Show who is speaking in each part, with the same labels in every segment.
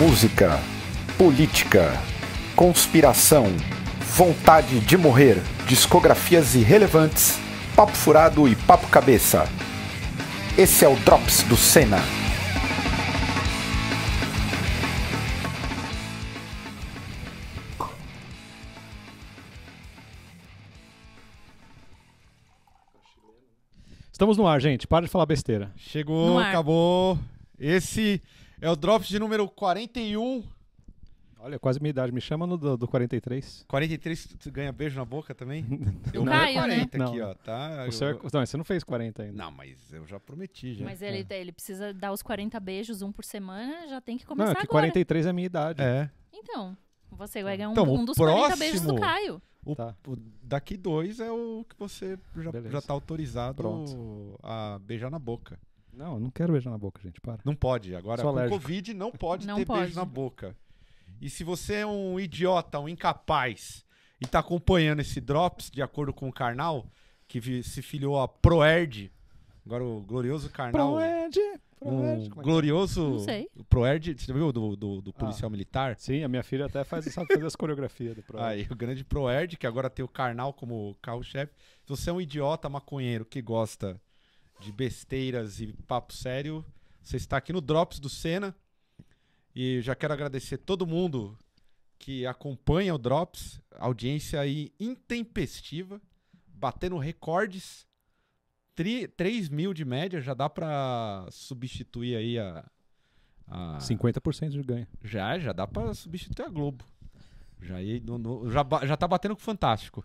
Speaker 1: música, política, conspiração, vontade de morrer, discografias irrelevantes, papo furado e papo cabeça. Esse é o Drops do Senna.
Speaker 2: Estamos no ar, gente. Para de falar besteira. Chegou, acabou. Esse é o Drops de número 41. Olha, quase minha idade. Me chama no do, do 43.
Speaker 1: 43, tu, ganha beijo na boca também? eu não é 40 né? aqui, não. ó, tá? O senhor, não, você não fez 40 ainda. Não, mas eu já prometi já. Mas ele,
Speaker 3: é. ele precisa dar os 40 beijos, um por semana, já tem que começar não, é que agora. 43
Speaker 2: é a minha idade. É.
Speaker 3: Então, você vai ganhar um, então, um dos próximo, 40 beijos do Caio.
Speaker 1: O, tá. o, daqui dois é o que você já, está já tá autorizado Pronto. a beijar na boca. Não, não quero beijo na boca, gente. Para. Não pode. Agora, com o Covid, não pode Não ter pode. beijo na boca. E se você é um idiota, um incapaz, e tá acompanhando esse Drops, de acordo com o Karnal, que se filiou a Proerd, agora o glorioso Karnal. Proerd! Proed! Um é glorioso Não sei. Proerd, você já viu do, do, do ah. policial militar? Sim, a minha filha até faz, sabe fazer as coreografias do Proerd. Aí, o grande Proerd, que agora tem o Karnal como carro-chefe. Se você é um idiota maconheiro que gosta de besteiras e papo sério. Você está aqui no Drops do Senna. E já quero agradecer todo mundo que acompanha o Drops, audiência aí intempestiva, batendo recordes, 3 mil de média, já dá para substituir aí a, a...
Speaker 2: 50% de ganho.
Speaker 1: Já, já dá para substituir a Globo. Já, no, no, já, já tá batendo com o Fantástico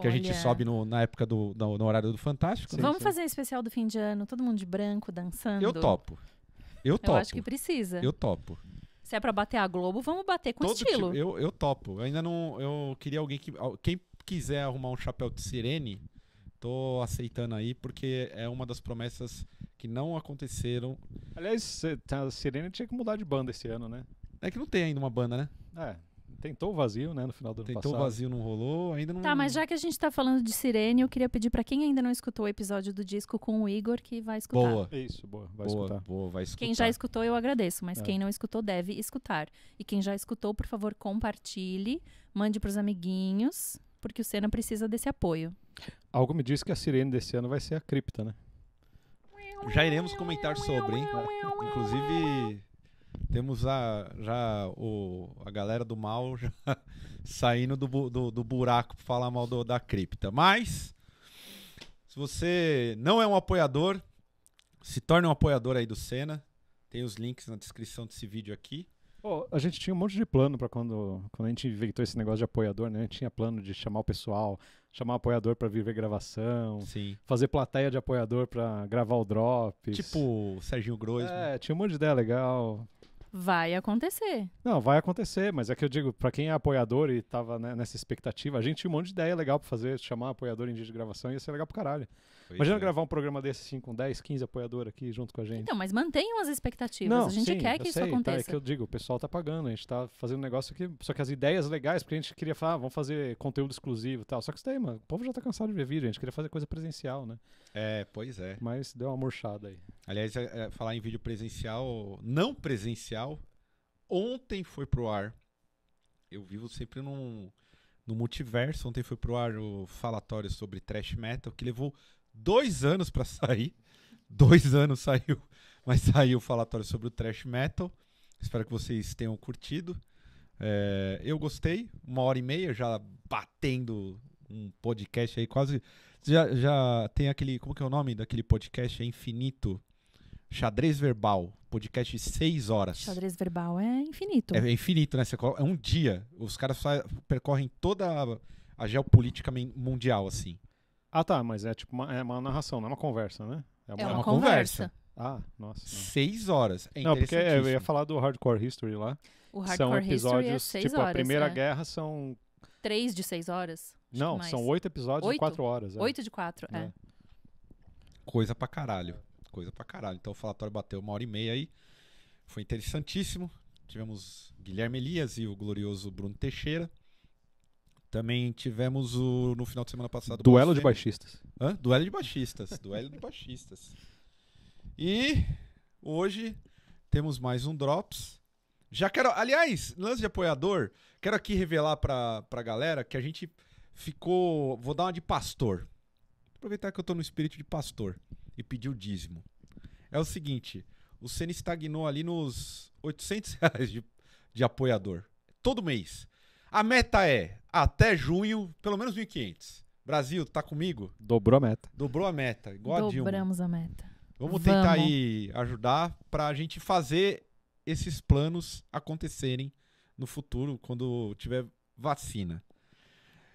Speaker 3: que a gente sobe
Speaker 1: no, na época do no, no horário do Fantástico. Sim, né? Vamos sim. fazer
Speaker 3: um especial do fim de ano, todo mundo de branco, dançando. Eu topo.
Speaker 1: Eu topo. Eu acho que precisa. Eu topo.
Speaker 3: Se é pra bater a Globo, vamos bater com Todo estilo. Tipo,
Speaker 1: eu, eu topo. Ainda não. Eu queria alguém que. Quem quiser arrumar um chapéu de sirene, tô aceitando aí, porque é uma das promessas que não aconteceram.
Speaker 2: Aliás, tá, a sirene tinha que mudar de banda esse ano, né?
Speaker 1: É que não tem ainda uma banda, né?
Speaker 2: É. Tentou o vazio, né, no final do ano Tentou passado. Tentou o vazio, não rolou, ainda não... Tá, mas
Speaker 3: já que a gente tá falando de Sirene, eu queria pedir para quem ainda não escutou o episódio do disco com o Igor, que vai escutar. Boa.
Speaker 2: Isso, boa, vai boa, escutar. Boa, vai escutar. Quem já escutou,
Speaker 3: eu agradeço, mas é. quem não escutou deve escutar. E quem já escutou, por favor, compartilhe, mande pros amiguinhos, porque o Senna precisa desse apoio.
Speaker 2: Algo me diz que a Sirene desse ano vai ser a cripta, né?
Speaker 1: Já iremos comentar sobre, hein? Inclusive temos a, já o, a galera do mal já saindo do, do, do buraco para falar mal do, da cripta. Mas, se você não é um apoiador, se torne um apoiador aí do Senna. Tem os links na descrição desse vídeo aqui. Oh, a
Speaker 2: gente tinha um monte de plano para quando, quando a gente inventou esse negócio de apoiador, né? A gente tinha plano de chamar o pessoal, chamar o apoiador para vir ver gravação, Sim. fazer plateia de apoiador para gravar o drop. Tipo o Serginho Grois. Né? É, tinha um monte de ideia legal.
Speaker 3: Vai acontecer.
Speaker 2: Não, vai acontecer, mas é que eu digo, para quem é apoiador e tava né, nessa expectativa, a gente tinha um monte de ideia legal para fazer, chamar apoiador em dia de gravação ia ser legal pro caralho. Imagina é. gravar um programa desse assim, com 10, 15 apoiadores aqui junto com a gente. Então,
Speaker 3: mas mantenham as expectativas. Não, a gente sim, quer que sei, isso aconteça. Tá, é que eu
Speaker 2: digo, o pessoal tá pagando, a gente tá fazendo um negócio que. Só que as ideias legais, porque a gente queria falar, ah, vamos fazer conteúdo exclusivo e tal. Só que isso daí, mano, o povo já tá cansado de ver vídeo, a gente
Speaker 1: queria fazer coisa presencial, né? É, pois é. Mas deu uma murchada aí. Aliás, é, é falar em vídeo presencial, não presencial, ontem foi pro ar. Eu vivo sempre num, no multiverso. Ontem foi pro ar o falatório sobre trash metal, que levou dois anos para sair. Dois anos saiu, mas saiu o falatório sobre o trash metal. Espero que vocês tenham curtido. É, eu gostei, uma hora e meia já batendo um podcast aí, quase. Já, já tem aquele. Como que é o nome daquele podcast? É infinito. Xadrez Verbal, podcast de seis horas.
Speaker 3: Xadrez Verbal é infinito. É
Speaker 1: infinito, né? é um dia. Os caras percorrem toda a geopolítica mundial, assim. Ah, tá, mas é tipo uma, é uma narração, não é uma conversa, né? É
Speaker 2: uma, é uma, uma conversa. conversa. Ah, nossa. Não. Seis horas. É não, porque eu ia falar do Hardcore History lá. O Hardcore são episódios, History é seis tipo, horas, a Primeira é.
Speaker 1: Guerra são...
Speaker 3: Três de seis horas? Não, são oito episódios oito? de quatro horas. É. Oito de quatro, é. é.
Speaker 1: Coisa pra caralho. Coisa pra caralho. Então o falatório bateu uma hora e meia aí. Foi interessantíssimo. Tivemos Guilherme Elias e o glorioso Bruno Teixeira. Também tivemos o, no final de semana passado. Duelo de baixistas. Hã? Duelo de baixistas. Duelo de baixistas. E hoje temos mais um Drops. Já quero. Aliás, lance de apoiador, quero aqui revelar pra, pra galera que a gente ficou. Vou dar uma de pastor. Aproveitar que eu tô no espírito de pastor e pedir o dízimo. É o seguinte: o Senna estagnou ali nos 800 reais de, de apoiador. Todo mês. A meta é, até junho, pelo menos 1.500. Brasil, tá comigo? Dobrou a meta. Dobrou a meta, igual Dobramos a Dilma. Dobramos a meta. Vamos, Vamos tentar aí ajudar para a gente fazer esses planos acontecerem no futuro, quando tiver vacina.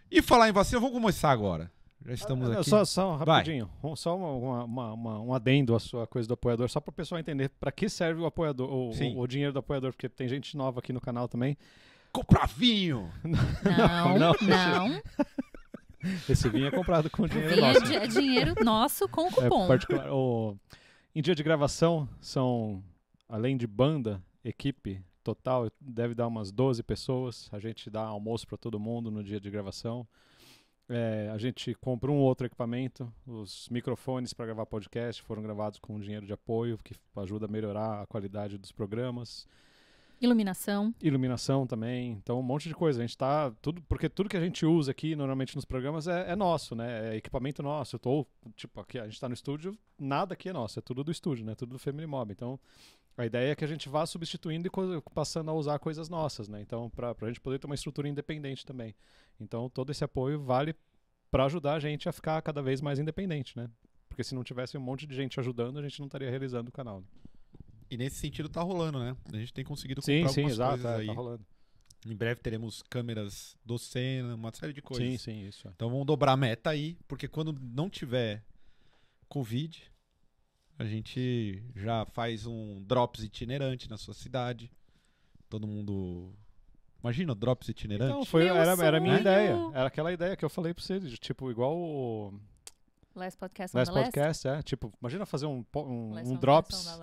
Speaker 1: E falar em vacina, vamos começar agora. Já estamos ah, aqui. Só, só rapidinho,
Speaker 2: Vai. só uma, uma, uma, um adendo à sua coisa do apoiador, só para o pessoal entender para que serve o apoiador, o, o, o, dinheiro do apoiador, porque tem gente nova aqui no canal também comprar vinho. Não, não. não. Esse vinho é comprado com dinheiro vinho nosso.
Speaker 3: É dinheiro nosso com é cupom. É particular,
Speaker 2: o, em dia de gravação, são, além de banda, equipe total, deve dar umas 12 pessoas. A gente dá almoço para todo mundo no dia de gravação. É, a gente compra um outro equipamento. Os microfones para gravar podcast foram gravados com dinheiro de apoio, que ajuda a melhorar a qualidade dos programas.
Speaker 3: Iluminação.
Speaker 2: Iluminação também. Então, um monte de coisa. A gente tá. Tudo, porque tudo que a gente usa aqui normalmente nos programas é, é nosso, né? É equipamento nosso. Ou, tipo, aqui a gente tá no estúdio, nada aqui é nosso. É tudo do estúdio, né? Tudo do Family Mob. Então, a ideia é que a gente vá substituindo e passando a usar coisas nossas, né? Então, pra, pra gente poder ter uma estrutura independente também. Então, todo esse apoio vale para ajudar a gente a ficar cada vez mais independente, né? Porque se não tivesse um monte de gente ajudando, a gente não estaria realizando o canal. Né?
Speaker 1: E nesse sentido tá rolando, né? A gente tem conseguido comprar sim, algumas sim, exato, coisas é, tá aí. Tá rolando. Em breve teremos câmeras do Senna, uma série de coisas. Sim, sim, isso. Então vamos dobrar a meta aí, porque quando não tiver Covid, a gente já faz um drops itinerante na sua cidade. Todo mundo. Imagina, drops itinerante.
Speaker 2: Então, foi, era, era a minha ideia.
Speaker 1: Era aquela ideia que eu falei
Speaker 2: pra vocês, tipo, igual o
Speaker 3: Last Podcast Last Podcast,
Speaker 2: last? é. Tipo, imagina fazer um, um, um drops.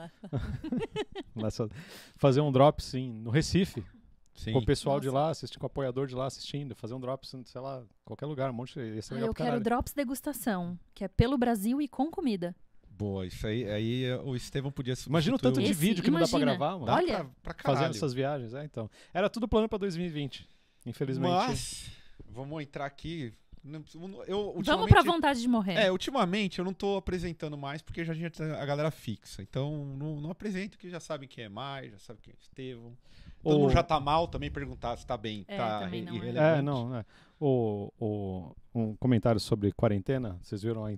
Speaker 2: fazer um drop, sim, no Recife. Sim. Com o pessoal Nossa. de lá, assistir com o apoiador de lá assistindo, fazer um drops, assim, sei lá, qualquer lugar, um monte de. eu quero
Speaker 3: drops degustação, que é pelo Brasil e com comida.
Speaker 1: Boa, isso aí, aí eh, o Estevão podia substituir. Imagina o tanto de Esse, vídeo que imagina. não dá pra gravar, mano. Olha,
Speaker 3: pra, pra
Speaker 2: Fazendo essas viagens, é, então. Era tudo plano pra 2020,
Speaker 1: infelizmente. Mas, vamos entrar aqui eu,
Speaker 3: Vamos pra vontade de
Speaker 1: morrer. É, ultimamente eu não tô apresentando mais porque já a galera fixa. Então não, não apresento que já sabe quem é mais, já sabe quem é Estevam. Todo Ou... mundo já tá mal também perguntar se tá bem, é, tá é. irrelevante. É.
Speaker 2: não, é. O, o, um comentário sobre quarentena, vocês viram a,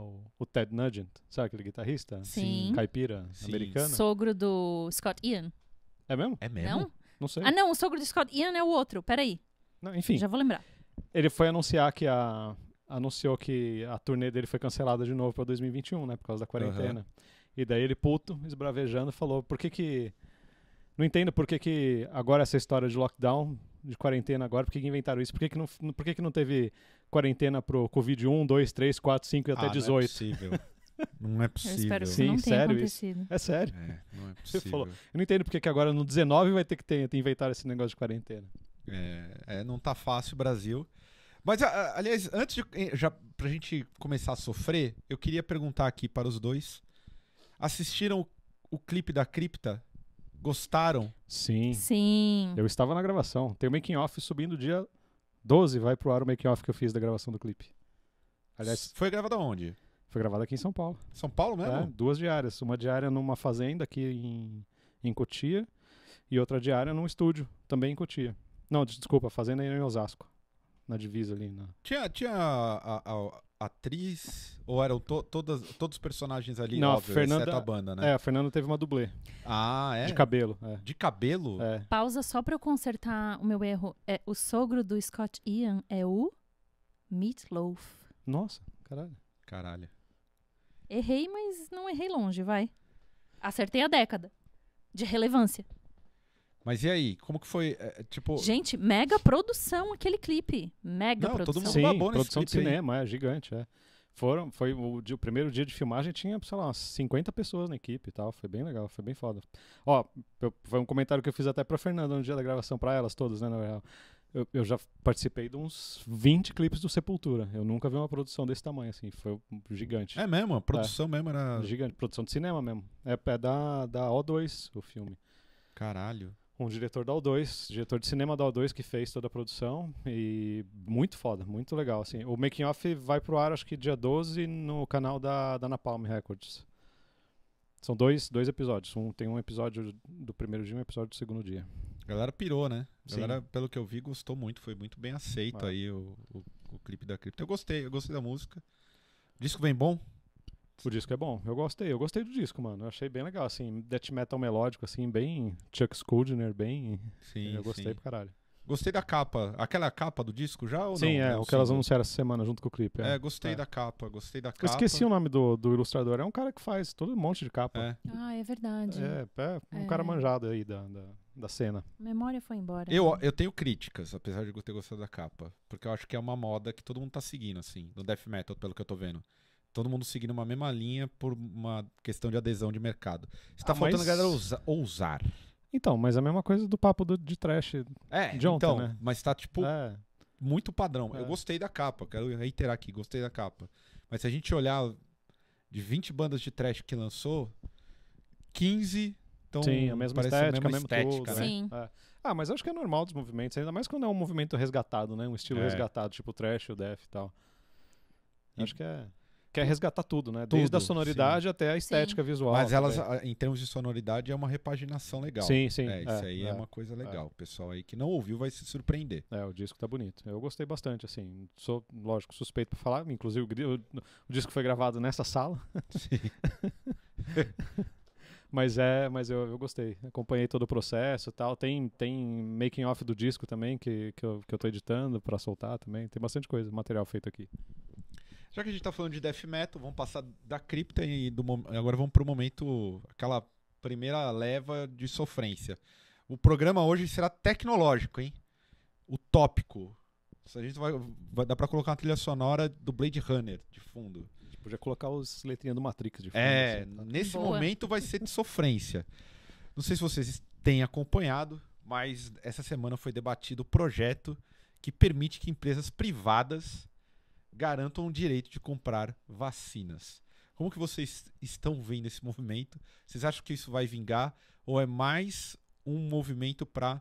Speaker 2: o, o, Ted Nugent, sabe aquele guitarrista? Sim. Caipira Sim. americano?
Speaker 3: Sogro do Scott Ian.
Speaker 2: É mesmo? É mesmo? Não? Não sei.
Speaker 3: Ah, não, o sogro do Scott Ian é o outro, peraí. Não, enfim. Já vou lembrar
Speaker 2: ele foi anunciar que a. Anunciou que a turnê dele foi cancelada de novo para 2021, né? Por causa da quarentena. Uhum. E daí ele, puto, esbravejando, falou: por que que. Não entendo por que, que agora essa história de lockdown, de quarentena agora, por que, que inventaram isso? Por que, que, não, por que, que não teve quarentena pro Covid 1, 2, 3, 4, 5 e até ah, 18? Não é possível. Não é possível. Eu espero que Sim, não tenha sério acontecido. Isso. É sério. É, não é possível. Falou, eu
Speaker 1: não entendo porque que agora no 19 vai ter que ter, ter esse negócio de quarentena. É, é, não tá fácil o Brasil. Mas, aliás, antes de, eh, já pra gente começar a sofrer, eu queria perguntar aqui para os dois. Assistiram o, o clipe da Cripta? Gostaram? Sim.
Speaker 3: Sim.
Speaker 1: Eu estava na gravação. Tem o
Speaker 2: making off subindo dia 12, vai pro ar o making off que eu fiz da gravação do clipe. Aliás, foi gravado onde? Foi gravado aqui em São Paulo. São Paulo mesmo? É, duas diárias. Uma diária numa fazenda aqui em, em Cotia e outra diária num estúdio, também em Cotia. Não, desculpa, fazendo Fazenda é em Osasco. Na divisa ali. Na...
Speaker 1: Tinha, tinha a, a, a atriz ou eram to, todas, todos os personagens ali, Não, óbvio, a Fernanda, a banda, né? É, a
Speaker 2: Fernanda teve uma dublê. Ah,
Speaker 1: é?
Speaker 3: De
Speaker 2: cabelo. É. De
Speaker 1: cabelo? É.
Speaker 3: Pausa só pra eu consertar o meu erro. É, o sogro do Scott Ian é o Meatloaf.
Speaker 2: Nossa, caralho.
Speaker 1: Caralho.
Speaker 3: Errei, mas não errei longe, vai. Acertei a década. De relevância.
Speaker 1: Mas e aí, como que foi, é, tipo...
Speaker 3: Gente, mega produção aquele clipe. Mega Não, produção. todo mundo Sim, babou produção de cinema,
Speaker 2: aí. é gigante, é. Foram, foi o, o, primeiro dia de filmagem tinha, sei lá, umas 50 pessoas na equipe e tal. Foi bem legal, foi bem foda. Ó, eu, foi um comentário que eu fiz até pra Fernanda no dia da gravação, pra elas todas, né, na real. Eu, eu, já participei de uns 20 clipes do Sepultura. Eu nunca vi uma produção desse tamanho, assim. Foi gigante. É mesmo, a produção é, mesmo era. Gigante, produção de cinema mesmo. É, é da, da O2 o filme. Caralho um diretor da O2, diretor de cinema da O2 que fez toda a produção e muito foda, muito legal, assim. O making off vai pro ar acho que dia 12 no canal da, da Napalm Records. São dois, dois episódios, um, tem um episódio do primeiro dia e um episódio do segundo dia.
Speaker 1: A galera pirou, né? A galera, Sim. pelo que eu vi, gostou muito, foi muito bem aceito aí o, o, o clipe da Cripto. Eu gostei, eu gostei da música.
Speaker 2: Disco vem bom? O disco é bom. Eu gostei. Eu gostei do disco, mano. Eu achei bem legal, assim. Death metal
Speaker 1: melódico, assim, bem
Speaker 2: Chuck Schuldiner, bem... Sim, Eu gostei sim. pra caralho.
Speaker 1: Gostei da capa. Aquela capa do disco já ou Sim, não? é. O que elas anunciaram essa
Speaker 2: semana junto com o clipe. É, é gostei
Speaker 1: é. da capa. Gostei da capa. Eu esqueci
Speaker 2: o nome do, do ilustrador. É um cara que faz todo um monte de capa. É.
Speaker 3: Ah, é verdade. É,
Speaker 2: é
Speaker 1: um cara é. manjado aí da,
Speaker 2: da, da cena.
Speaker 3: Memória foi embora. Eu, né? eu
Speaker 1: tenho críticas, apesar de eu ter gostado da capa. Porque eu acho que é uma moda que todo mundo tá seguindo, assim, no death metal, pelo que eu tô vendo todo mundo seguindo uma mesma linha por uma questão de adesão de mercado. Está ah, faltando a galera ousa, ousar.
Speaker 2: Então, mas é a mesma coisa do papo do, de trash é, de ontem, então, né?
Speaker 1: Mas está tipo é. muito padrão. É. Eu gostei da capa, quero reiterar aqui, gostei da capa. Mas se a gente olhar de 20 bandas de trash que lançou, 15 então, Sim, a mesma estética, a mesma estética, tudo, né? né? Sim.
Speaker 2: É. Ah, mas acho que é normal dos movimentos, ainda mais quando é um movimento resgatado, né? Um estilo é. resgatado, tipo trash, o death e tal. E acho que
Speaker 1: é quer resgatar tudo, né? Tudo, Desde a sonoridade sim. até a estética sim. visual. Mas elas, também. em termos de sonoridade, é uma repaginação legal. Sim, sim. É, isso é, aí é, é, uma coisa é. legal. O pessoal aí que não ouviu vai se
Speaker 2: surpreender. É, o disco tá bonito. Eu gostei bastante, assim. Sou, lógico, suspeito para falar. Inclusive, o, o disco foi gravado nessa sala. Sim. mas é, mas eu, eu gostei. Acompanhei todo o processo e tal. Tem, tem making off do disco também que, que, eu, que eu tô editando para soltar também. Tem bastante coisa, material feito aqui.
Speaker 1: Já que a gente tá falando de death metal, vamos passar da cripta e do, agora vamos pro momento, aquela primeira leva de sofrência. O programa hoje será tecnológico, hein? O tópico. A gente vai, vai dar para colocar uma trilha sonora do Blade Runner de fundo. podia colocar os letrinhas do Matrix de fundo. É, assim, tá? nesse Boa. momento vai ser de sofrência. Não sei se vocês têm acompanhado, mas essa semana foi debatido o projeto que permite que empresas privadas garantam o direito de comprar vacinas. Como que vocês estão vendo esse movimento? Vocês acham que isso vai vingar ou é mais um movimento para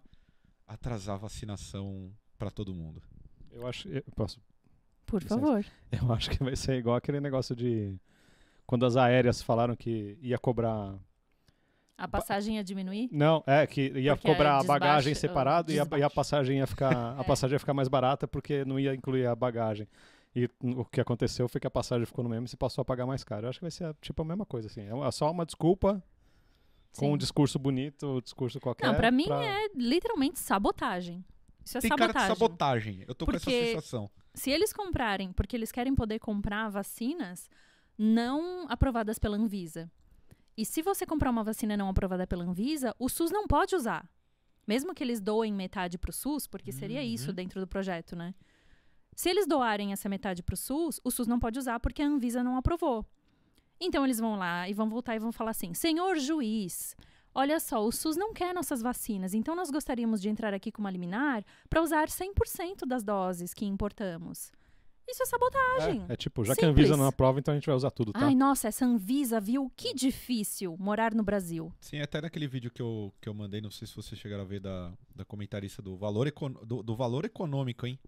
Speaker 1: atrasar a vacinação para todo mundo? Eu acho, eu posso.
Speaker 3: Por favor.
Speaker 2: Eu acho que vai ser igual aquele negócio de quando as aéreas falaram que ia cobrar
Speaker 3: a passagem ia diminuir? Não,
Speaker 2: é que ia porque é cobrar a bagagem separado e a, e a, passagem ia ficar é. a passagem ia ficar mais barata porque não ia incluir a bagagem. E o que aconteceu foi que a passagem ficou no mesmo e se passou a pagar mais caro. Eu acho que vai ser tipo a mesma coisa, assim. É só uma desculpa Sim. com um discurso bonito, um discurso qualquer. Não, pra mim pra... é
Speaker 3: literalmente sabotagem. Isso é Tem sabotagem. cara de
Speaker 1: sabotagem. Eu tô porque com essa sensação.
Speaker 3: Se eles comprarem, porque eles querem poder comprar vacinas não aprovadas pela Anvisa. E se você comprar uma vacina não aprovada pela Anvisa, o SUS não pode usar. Mesmo que eles doem metade para o SUS, porque seria uhum. isso dentro do projeto, né? Se eles doarem essa metade para o SUS, o SUS não pode usar porque a Anvisa não aprovou. Então eles vão lá e vão voltar e vão falar assim: senhor juiz, olha só, o SUS não quer nossas vacinas, então nós gostaríamos de entrar aqui com uma liminar para usar 100% das doses que importamos. Isso é sabotagem. É, é tipo, já Simples. que a Anvisa não aprova,
Speaker 2: então a gente vai usar tudo, tá?
Speaker 3: Ai, nossa, essa Anvisa, viu? Que difícil morar no Brasil.
Speaker 1: Sim, até naquele vídeo que eu, que eu mandei, não sei se vocês chegaram a ver, da, da comentarista do valor, econo, do, do valor econômico, hein?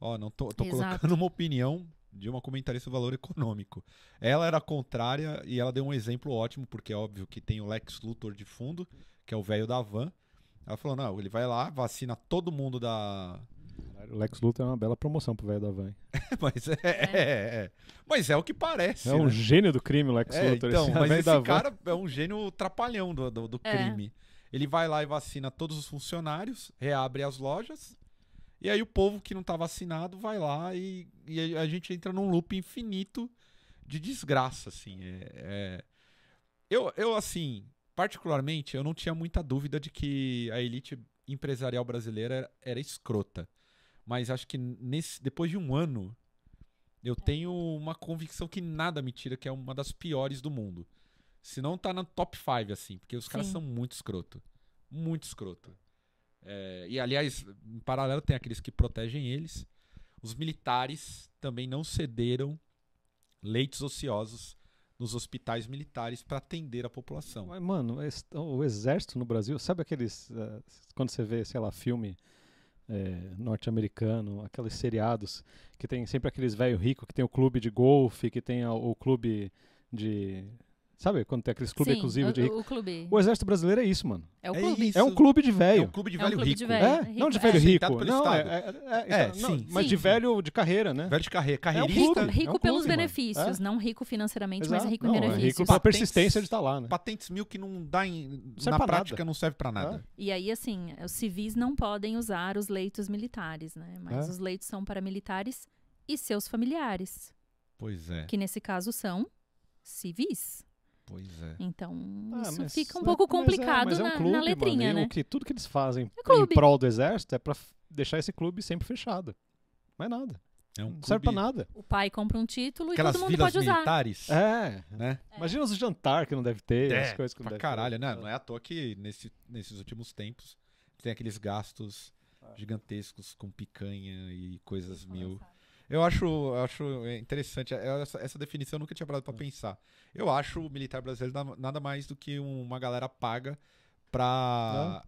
Speaker 1: Ó, não tô, tô colocando uma opinião de uma comentarista do valor econômico. Ela era contrária e ela deu um exemplo ótimo, porque é óbvio que tem o Lex Luthor de fundo, que é o velho da van. Ela falou: não, ele vai lá, vacina todo mundo da.
Speaker 2: O Lex Luthor é uma bela promoção pro velho da van.
Speaker 1: mas é é, é, é. é, Mas é o que parece. É né? um gênio do crime, o Lex é, Luthor. Então, esse mas esse cara é um gênio trapalhão do, do, do é. crime. Ele vai lá e vacina todos os funcionários, reabre as lojas e aí o povo que não tá vacinado vai lá e, e a gente entra num loop infinito de desgraça, assim. É, é... Eu, eu, assim, particularmente, eu não tinha muita dúvida de que a elite empresarial brasileira era, era escrota. Mas acho que nesse, depois de um ano, eu é. tenho uma convicção que nada me tira, que é uma das piores do mundo. Se não tá na top 5, assim, porque os Sim. caras são muito escroto. Muito escroto. É, e aliás, em paralelo tem aqueles que protegem eles. Os militares também não cederam leitos ociosos nos hospitais militares para atender a população. Mas, mano,
Speaker 2: o exército no Brasil, sabe aqueles. É, quando você vê, sei lá, filme é, norte-americano, aqueles seriados que tem sempre aqueles velho rico que tem o clube de golfe, que tem o, o clube de Sabe quando tem aqueles clubes exclusivos de rico? O, clube. o Exército Brasileiro é isso, mano. É o é clube. É, um clube de velho. É um clube de velho é um clube rico. De velho. rico. É, não de velho é. rico. Não,
Speaker 3: é, é, sim. Mas sim. de
Speaker 1: velho de carreira, né? Velho de carreira.
Speaker 3: Carreirista. rico, rico clube, pelos mano. benefícios. Não rico financeiramente, Exato. mas rico não, em
Speaker 1: benefícios. rico pela persistência de estar tá lá, né? Patentes mil que não dá em... Não na prática nada. não serve pra nada.
Speaker 3: E aí, assim, os civis não podem usar os leitos militares, né? Mas os leitos são para militares e seus familiares. Pois é. Que nesse caso são civis. Pois é. Então, ah, isso mas, fica um é, pouco mas complicado é, é um na, clube, na, letrinha, mano, né? O que,
Speaker 2: tudo que eles fazem é em prol do exército é para deixar esse clube sempre fechado. não nada. É um não serve pra nada.
Speaker 3: O pai compra um título Aquelas e todo mundo pode usar. militares.
Speaker 2: É, né? É. Imagina os jantar que não deve ter,
Speaker 1: é, as coisas que não deve caralho, ter. né? Não é à toa que nesse, nesses últimos tempos tem aqueles gastos é. gigantescos com picanha e coisas mil. Eu acho, acho interessante. É, essa, essa definição eu nunca tinha parado para é. pensar. Eu acho o militar brasileiro nada mais do que uma galera paga pra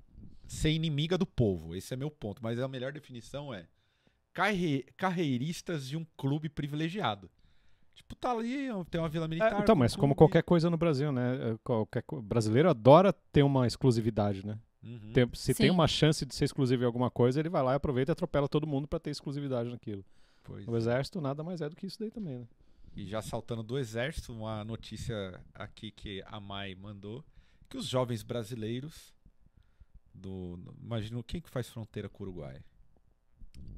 Speaker 1: ser inimiga do povo. Esse é meu ponto. Mas a melhor definição é carre, carreiristas de um clube privilegiado. Tipo, tá ali, tem uma vila é, militar. É, então, mas como qualquer
Speaker 2: coisa no Brasil, né? Qualquer brasileiro adora ter uma exclusividade, né? Uhum. Tem, se Sim. tem uma chance de ser exclusivo em alguma coisa, ele vai lá e aproveita e atropela todo mundo para ter exclusividade naquilo. Pois o é. exército nada mais é do que isso daí também, né?
Speaker 1: E já saltando do exército, uma notícia aqui que a Mai mandou, que os jovens brasileiros do, imagino quem que faz fronteira com o Uruguai?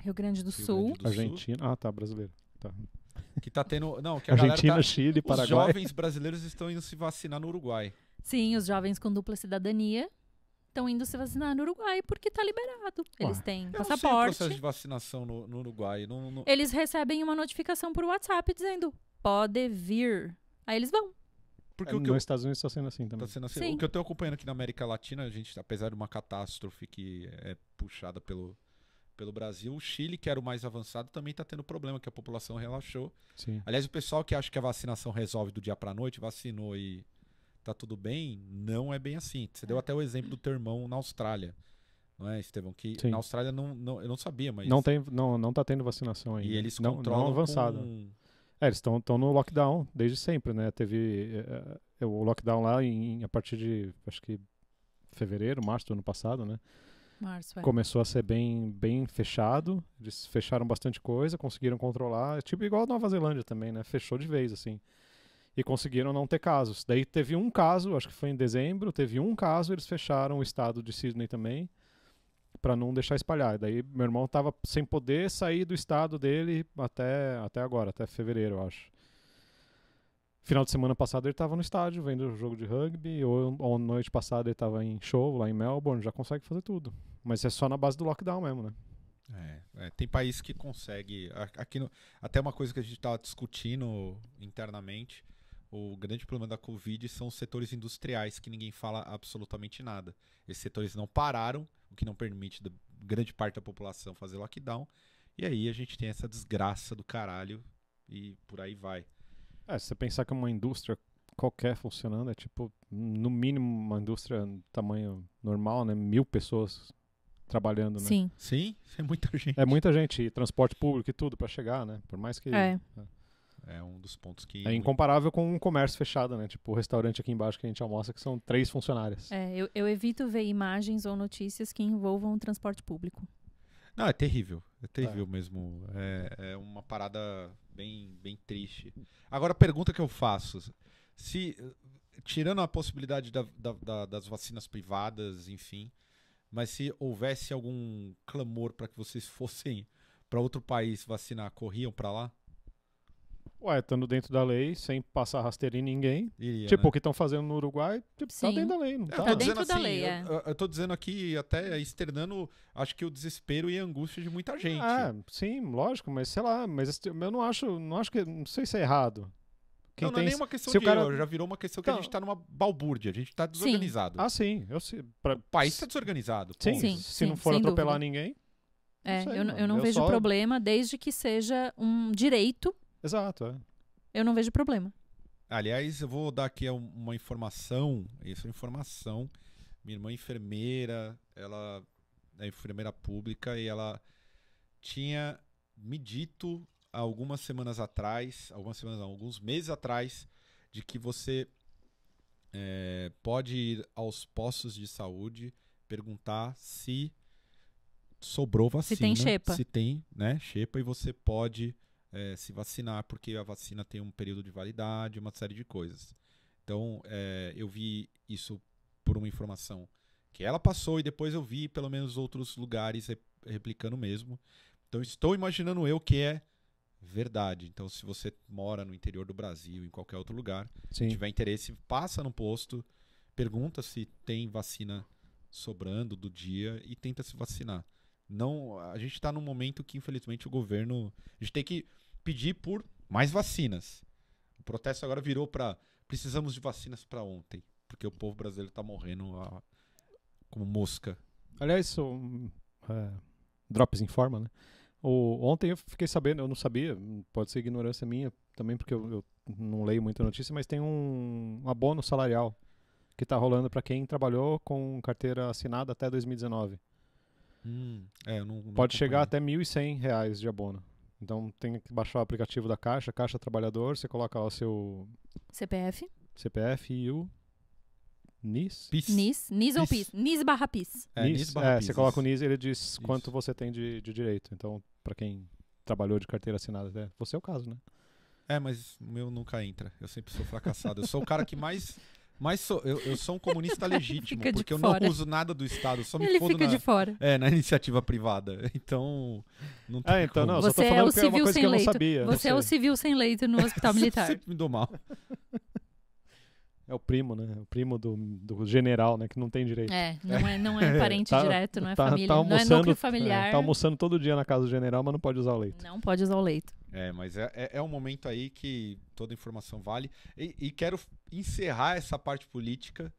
Speaker 3: Rio Grande do Rio Sul, Grande do Argentina.
Speaker 2: Sul. Ah, tá, brasileiro. Tá.
Speaker 1: Que tá tendo, não, que a Argentina, tá, Chile, Paraguai. Os jovens brasileiros estão indo se vacinar no Uruguai.
Speaker 3: Sim, os jovens com dupla cidadania estão indo se vacinar no Uruguai porque está liberado. Ué, eles têm passaporte. Não sei o processo de
Speaker 1: vacinação no, no Uruguai.
Speaker 3: Eles recebem uma notificação por WhatsApp dizendo pode vir. Aí eles vão. Porque é, o que nos eu... Estados Unidos está
Speaker 2: sendo assim também. Tá sendo
Speaker 3: assim. Sim. O que
Speaker 1: eu estou acompanhando aqui na América Latina, a gente, apesar de uma catástrofe que é puxada pelo, pelo Brasil, o Chile, que era o mais avançado, também está tendo problema, que a população relaxou. Sim. Aliás, o pessoal que acha que a vacinação resolve do dia para noite, vacinou e tá tudo bem, não é bem assim. Você deu é. até o exemplo do teu irmão na Austrália. Não é, Estevão? Que Sim. na Austrália não, não, eu não sabia, mas. Não, tem,
Speaker 2: não, não tá tendo vacinação ainda. E eles não, controlam. Não avançado. Com... É, eles estão no lockdown desde sempre, né? Teve é, é o lockdown lá em, a partir de, acho que, fevereiro, março do ano passado, né? Março, é. Começou a ser bem, bem fechado, eles fecharam bastante coisa, conseguiram controlar, é tipo igual a Nova Zelândia também, né? Fechou de vez, assim e conseguiram não ter casos. Daí teve um caso, acho que foi em dezembro, teve um caso, eles fecharam o estado de Sydney também para não deixar espalhar. Daí meu irmão estava sem poder sair do estado dele até até agora, até fevereiro, eu acho. Final de semana passado ele estava no estádio vendo o jogo de rugby, ou, ou noite passada ele estava em show lá em Melbourne, já consegue fazer tudo. Mas é só na base do lockdown mesmo, né?
Speaker 1: É, é, tem país que consegue. Aqui no, até uma coisa que a gente estava discutindo internamente o grande problema da Covid são os setores industriais, que ninguém fala absolutamente nada. Esses setores não pararam, o que não permite grande parte da população fazer lockdown. E aí a gente tem essa desgraça do caralho e por aí vai.
Speaker 2: É, se você pensar que uma indústria qualquer funcionando é tipo, no mínimo, uma indústria tamanho normal, né? Mil pessoas trabalhando, né? Sim.
Speaker 1: Sim, é muita
Speaker 2: gente. É muita gente, e transporte público e tudo para chegar, né? Por mais que. É.
Speaker 3: é.
Speaker 1: É um dos pontos que. É
Speaker 2: incomparável com um comércio fechado, né? Tipo o restaurante aqui embaixo que a gente almoça, que são três funcionárias.
Speaker 3: É, eu, eu evito ver imagens ou notícias que envolvam transporte público.
Speaker 1: Não, é terrível. É terrível é. mesmo. É, é uma parada bem, bem triste. Agora, a pergunta que eu faço: se, tirando a possibilidade da, da, da, das vacinas privadas, enfim, mas se houvesse algum clamor para que vocês fossem para outro país vacinar, corriam para lá? Ué, estando dentro da lei, sem passar rasteira em ninguém. Iria, tipo, né? o que
Speaker 2: estão fazendo no Uruguai, tipo, tá dentro da lei. Não é, tá, tá
Speaker 1: dentro assim, da lei, é. Eu, eu tô dizendo aqui, até externando, acho que o desespero e a angústia de muita é, gente. É,
Speaker 2: sim, lógico, mas sei lá, mas eu não acho, não acho que, não sei se é errado.
Speaker 1: Quem não, não é uma questão se de cara... já virou uma questão então, que a então gente tá numa balbúrdia, a gente tá desorganizado. Sim. Ah, sim. Eu, pra... O país tá desorganizado. Sim, sim, se sim, não for atropelar dúvida. ninguém...
Speaker 3: É, não sei, eu, eu, não eu vejo só... problema desde que seja um direito Exato. É. Eu não vejo problema.
Speaker 1: Aliás, eu vou dar aqui uma informação. Isso é informação. Minha irmã é enfermeira, ela é enfermeira pública e ela tinha me dito algumas semanas atrás, algumas semanas não, alguns meses atrás, de que você é, pode ir aos postos de saúde perguntar se sobrou vacina. Se tem xepa. Se tem, né, xepa, e você pode é, se vacinar, porque a vacina tem um período de validade, uma série de coisas. Então, é, eu vi isso por uma informação que ela passou e depois eu vi pelo menos outros lugares replicando mesmo. Então, estou imaginando eu que é verdade. Então, se você mora no interior do Brasil, em qualquer outro lugar, tiver interesse, passa no posto, pergunta se tem vacina sobrando do dia e tenta se vacinar não a gente está num momento que infelizmente o governo a gente tem que pedir por mais vacinas o protesto agora virou para precisamos de vacinas para ontem porque o povo brasileiro está morrendo a, como mosca
Speaker 2: aliás isso um, é, drops informa né o, ontem eu fiquei sabendo eu não sabia pode ser ignorância minha também porque eu, eu não leio muita notícia mas tem um, um abono salarial que está rolando para quem trabalhou com carteira assinada até 2019
Speaker 1: Hum, é, não, não Pode chegar até
Speaker 2: R$ 1.100 de abono. Então tem que baixar o aplicativo da Caixa, Caixa Trabalhador, você coloca lá o seu CPF. CPF e o NIS? PIS. NIS,
Speaker 3: NIS ou PIS? NIS barra PIS. É, NIS, NIS barra é, PIS. você coloca
Speaker 2: o NIS ele diz Isso. quanto você tem de, de direito. Então, para quem trabalhou de carteira assinada, até você é o caso, né?
Speaker 1: É, mas o meu nunca entra. Eu sempre sou fracassado. eu sou o cara que mais Mas sou, eu, eu sou um comunista legítimo, porque eu fora. não uso nada do Estado, só me Ele fodo fica na, de fora. É, na iniciativa privada. Então, não tem ah, então, como. Não, é Você é o civil sem leito. Sabia, Você é o
Speaker 3: civil sem leito no hospital militar. sempre me dou
Speaker 1: mal.
Speaker 2: É o primo, né? O primo do, do general, né? Que não tem direito. É, não é, não é parente tá, direto, não é tá, tá família, tá não é núcleo familiar. É, tá almoçando todo dia na casa do general, mas não pode usar o leito. Não pode usar o leito.
Speaker 1: É, mas é, é, é um momento aí que toda informação vale. E, e quero encerrar essa parte política,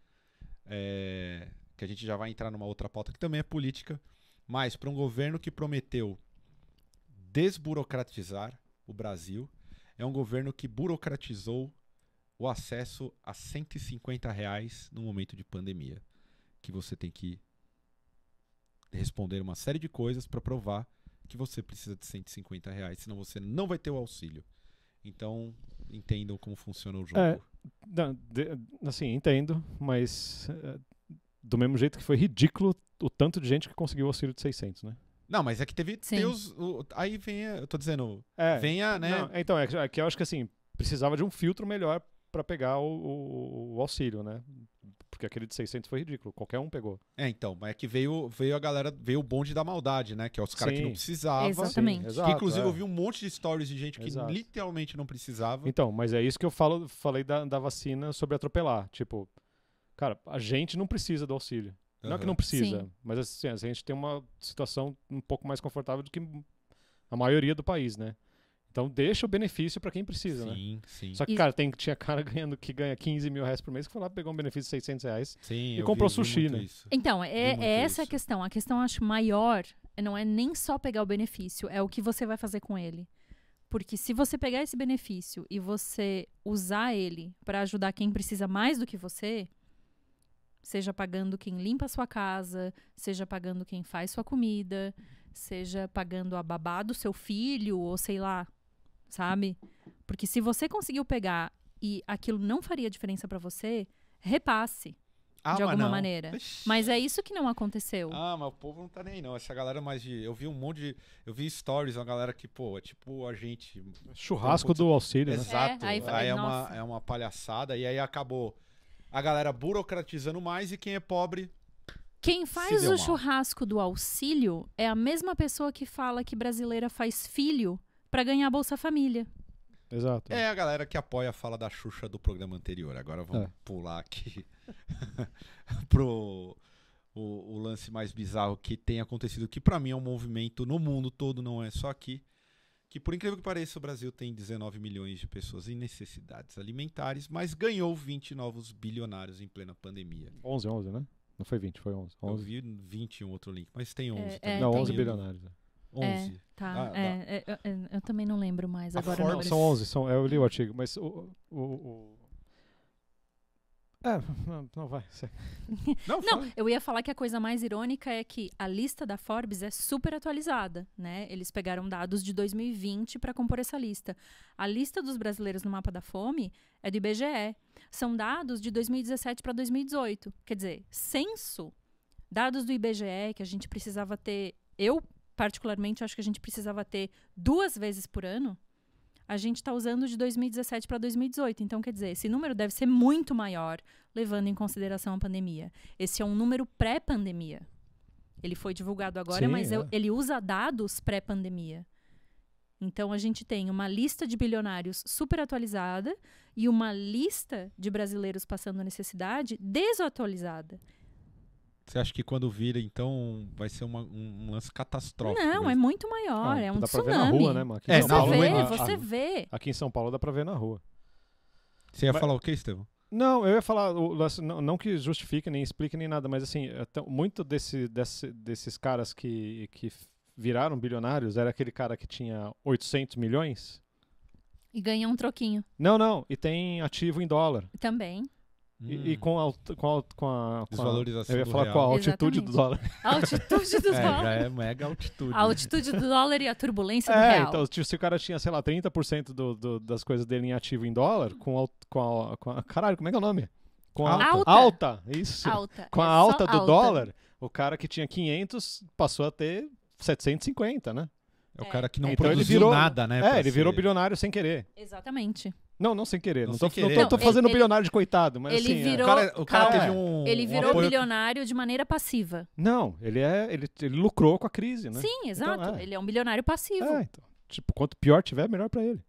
Speaker 1: é, que a gente já vai entrar numa outra pauta que também é política, mas para um governo que prometeu desburocratizar o Brasil, é um governo que burocratizou o acesso a 150 reais no momento de pandemia, que você tem que responder uma série de coisas para provar que você precisa de 150 reais, senão você não vai ter o auxílio. Então, entendam como funciona o jogo. É,
Speaker 2: não, assim, entendo, mas é, do mesmo jeito que foi ridículo o tanto de gente que conseguiu o auxílio de 600, né?
Speaker 1: Não, mas é que teve teus, o, aí vem, a, eu tô dizendo, é, venha, né? Não,
Speaker 2: então, é que, é que eu acho que assim, precisava de um filtro melhor para pegar o, o, o, auxílio, né?
Speaker 1: Porque aquele de 600 foi ridículo, qualquer um pegou. É, então, mas é que veio, veio a galera, veio o bonde da maldade, né? Que é os caras que não precisavam. Exatamente. Sim, exato, que, inclusive, é. eu vi um monte de stories de gente que exato. literalmente não precisava.
Speaker 2: Então, mas é isso que eu falo, falei da, da vacina sobre atropelar. Tipo, cara, a gente não precisa do auxílio. Não é que não precisa, Sim. mas assim, a gente tem uma situação um pouco mais confortável do que a maioria do país, né? Então deixa o benefício para quem precisa, sim, né? Sim, sim. Só que, e... cara, tem, tinha cara ganhando que ganha 15 mil reais por mês que foi lá, pegou um benefício de 600 reais sim, e comprou vi, sushi, vi né? Isso. Então, é, é
Speaker 3: essa isso. a questão. A questão, acho, maior não é nem só pegar o benefício, é o que você vai fazer com ele. Porque se você pegar esse benefício e você usar ele para ajudar quem precisa mais do que você, seja pagando quem limpa a sua casa, seja pagando quem faz sua comida, seja pagando a babá do seu filho, ou sei lá, sabe? Porque se você conseguiu pegar e aquilo não faria diferença para você, repasse. Ah, de alguma maneira. Ixi. Mas é isso que não aconteceu.
Speaker 1: Ah, mas o povo não tá nem aí, não. Essa galera mais de. Eu vi um monte de. Eu vi stories, uma galera que, pô, é tipo a gente. Churrasco do auxílio, né? Exato. É, aí, falei, é, uma, é uma palhaçada. E aí acabou a galera burocratizando mais e quem é pobre.
Speaker 3: Quem faz o mal. churrasco do auxílio é a mesma pessoa que fala que brasileira faz filho para ganhar Bolsa Família.
Speaker 1: Exato. É a galera que apoia a fala da Xuxa do programa anterior. Agora vamos é. pular aqui pro o, o, lance mais bizarro que tem acontecido, que para mim é um movimento no mundo todo, não é só aqui. Que por incrível que pareça, o Brasil tem 19 milhões de pessoas em necessidades alimentares, mas ganhou 20 novos bilionários em plena pandemia.
Speaker 2: 11, 11, né? Não foi 20, foi 11. 11. Eu
Speaker 1: vi 21 outro link, mas tem 11. É,
Speaker 3: É, não, 11 bilionários. Né? 11. É. Tá, ah, é, é Eu, eu, também não lembro mais a agora. são 11,
Speaker 2: são, eu li o é. artigo, mas o. o, o é, não, vai.
Speaker 3: Não, não, eu ia falar que a coisa mais irônica é que a lista da Forbes é super atualizada, né? Eles pegaram dados de 2020 para compor essa lista. A lista dos brasileiros no mapa da fome é do IBGE. São dados de 2017 para 2018. Quer dizer, censo, dados do IBGE que a gente precisava ter eu particularmente acho que a gente precisava ter duas vezes por ano, a gente está usando de 2017 para 2018. Então, quer dizer, esse número deve ser muito maior, levando em consideração a pandemia. Esse é um número pré-pandemia. Ele foi divulgado agora, Sim, mas é. ele usa dados pré-pandemia. Então, a gente tem uma lista de bilionários super atualizada e uma lista de brasileiros passando necessidade desatualizada.
Speaker 1: Você acha que quando vira, então, vai ser uma, um lance catastrófico? Não, mesmo. é
Speaker 3: muito maior. Ah, é um dá tsunami. Dá pra ver na rua, né, mano? é, você Paulo, vê, é- você ah, vê.
Speaker 1: Aqui em São Paulo dá pra ver na rua. Você ia mas, falar o quê, Estevão?
Speaker 2: Não, eu ia falar, não, não que justifique, nem explique, nem nada, mas assim, é muito desse, desse, desses caras que, que viraram bilionários era aquele cara que tinha 800 milhões.
Speaker 3: E ganhou um troquinho.
Speaker 2: Não, não. E tem ativo em dólar. Também. Hum. E, e, hum. com, a, com, a, com a. Desvalorização. eu ia falar com a altitude Exatamente. do dólar. A altitude
Speaker 3: do é, dólar. é mega altitude. A altitude do dólar e a turbulência é, do real.
Speaker 2: Então, se o cara tinha, sei lá, 30% do, do, das coisas dele em ativo em dólar, com a, com a, com a Caralho, como é que é o nome? Com a alta. Alta, alta isso. Alta. Com a é alta do alta. dólar, o cara que tinha 500 passou a ter 750, né? É o cara que não então produziu virou, nada, né? É, ele ser... virou bilionário sem querer.
Speaker 3: Exatamente. Não, não
Speaker 2: sem querer. Não, não, tô, querer. não tô, tô, fazendo ele, bilionário de coitado, mas ele assim, é. virou, o cara, o cara teve um. Ele virou um apoio...
Speaker 3: bilionário de maneira passiva.
Speaker 2: Não, ele é. Ele, ele lucrou com a crise, né? Sim,
Speaker 3: então, exato. Então, é. Ele é um bilionário passivo. É, então,
Speaker 2: tipo, quanto pior tiver, melhor para ele.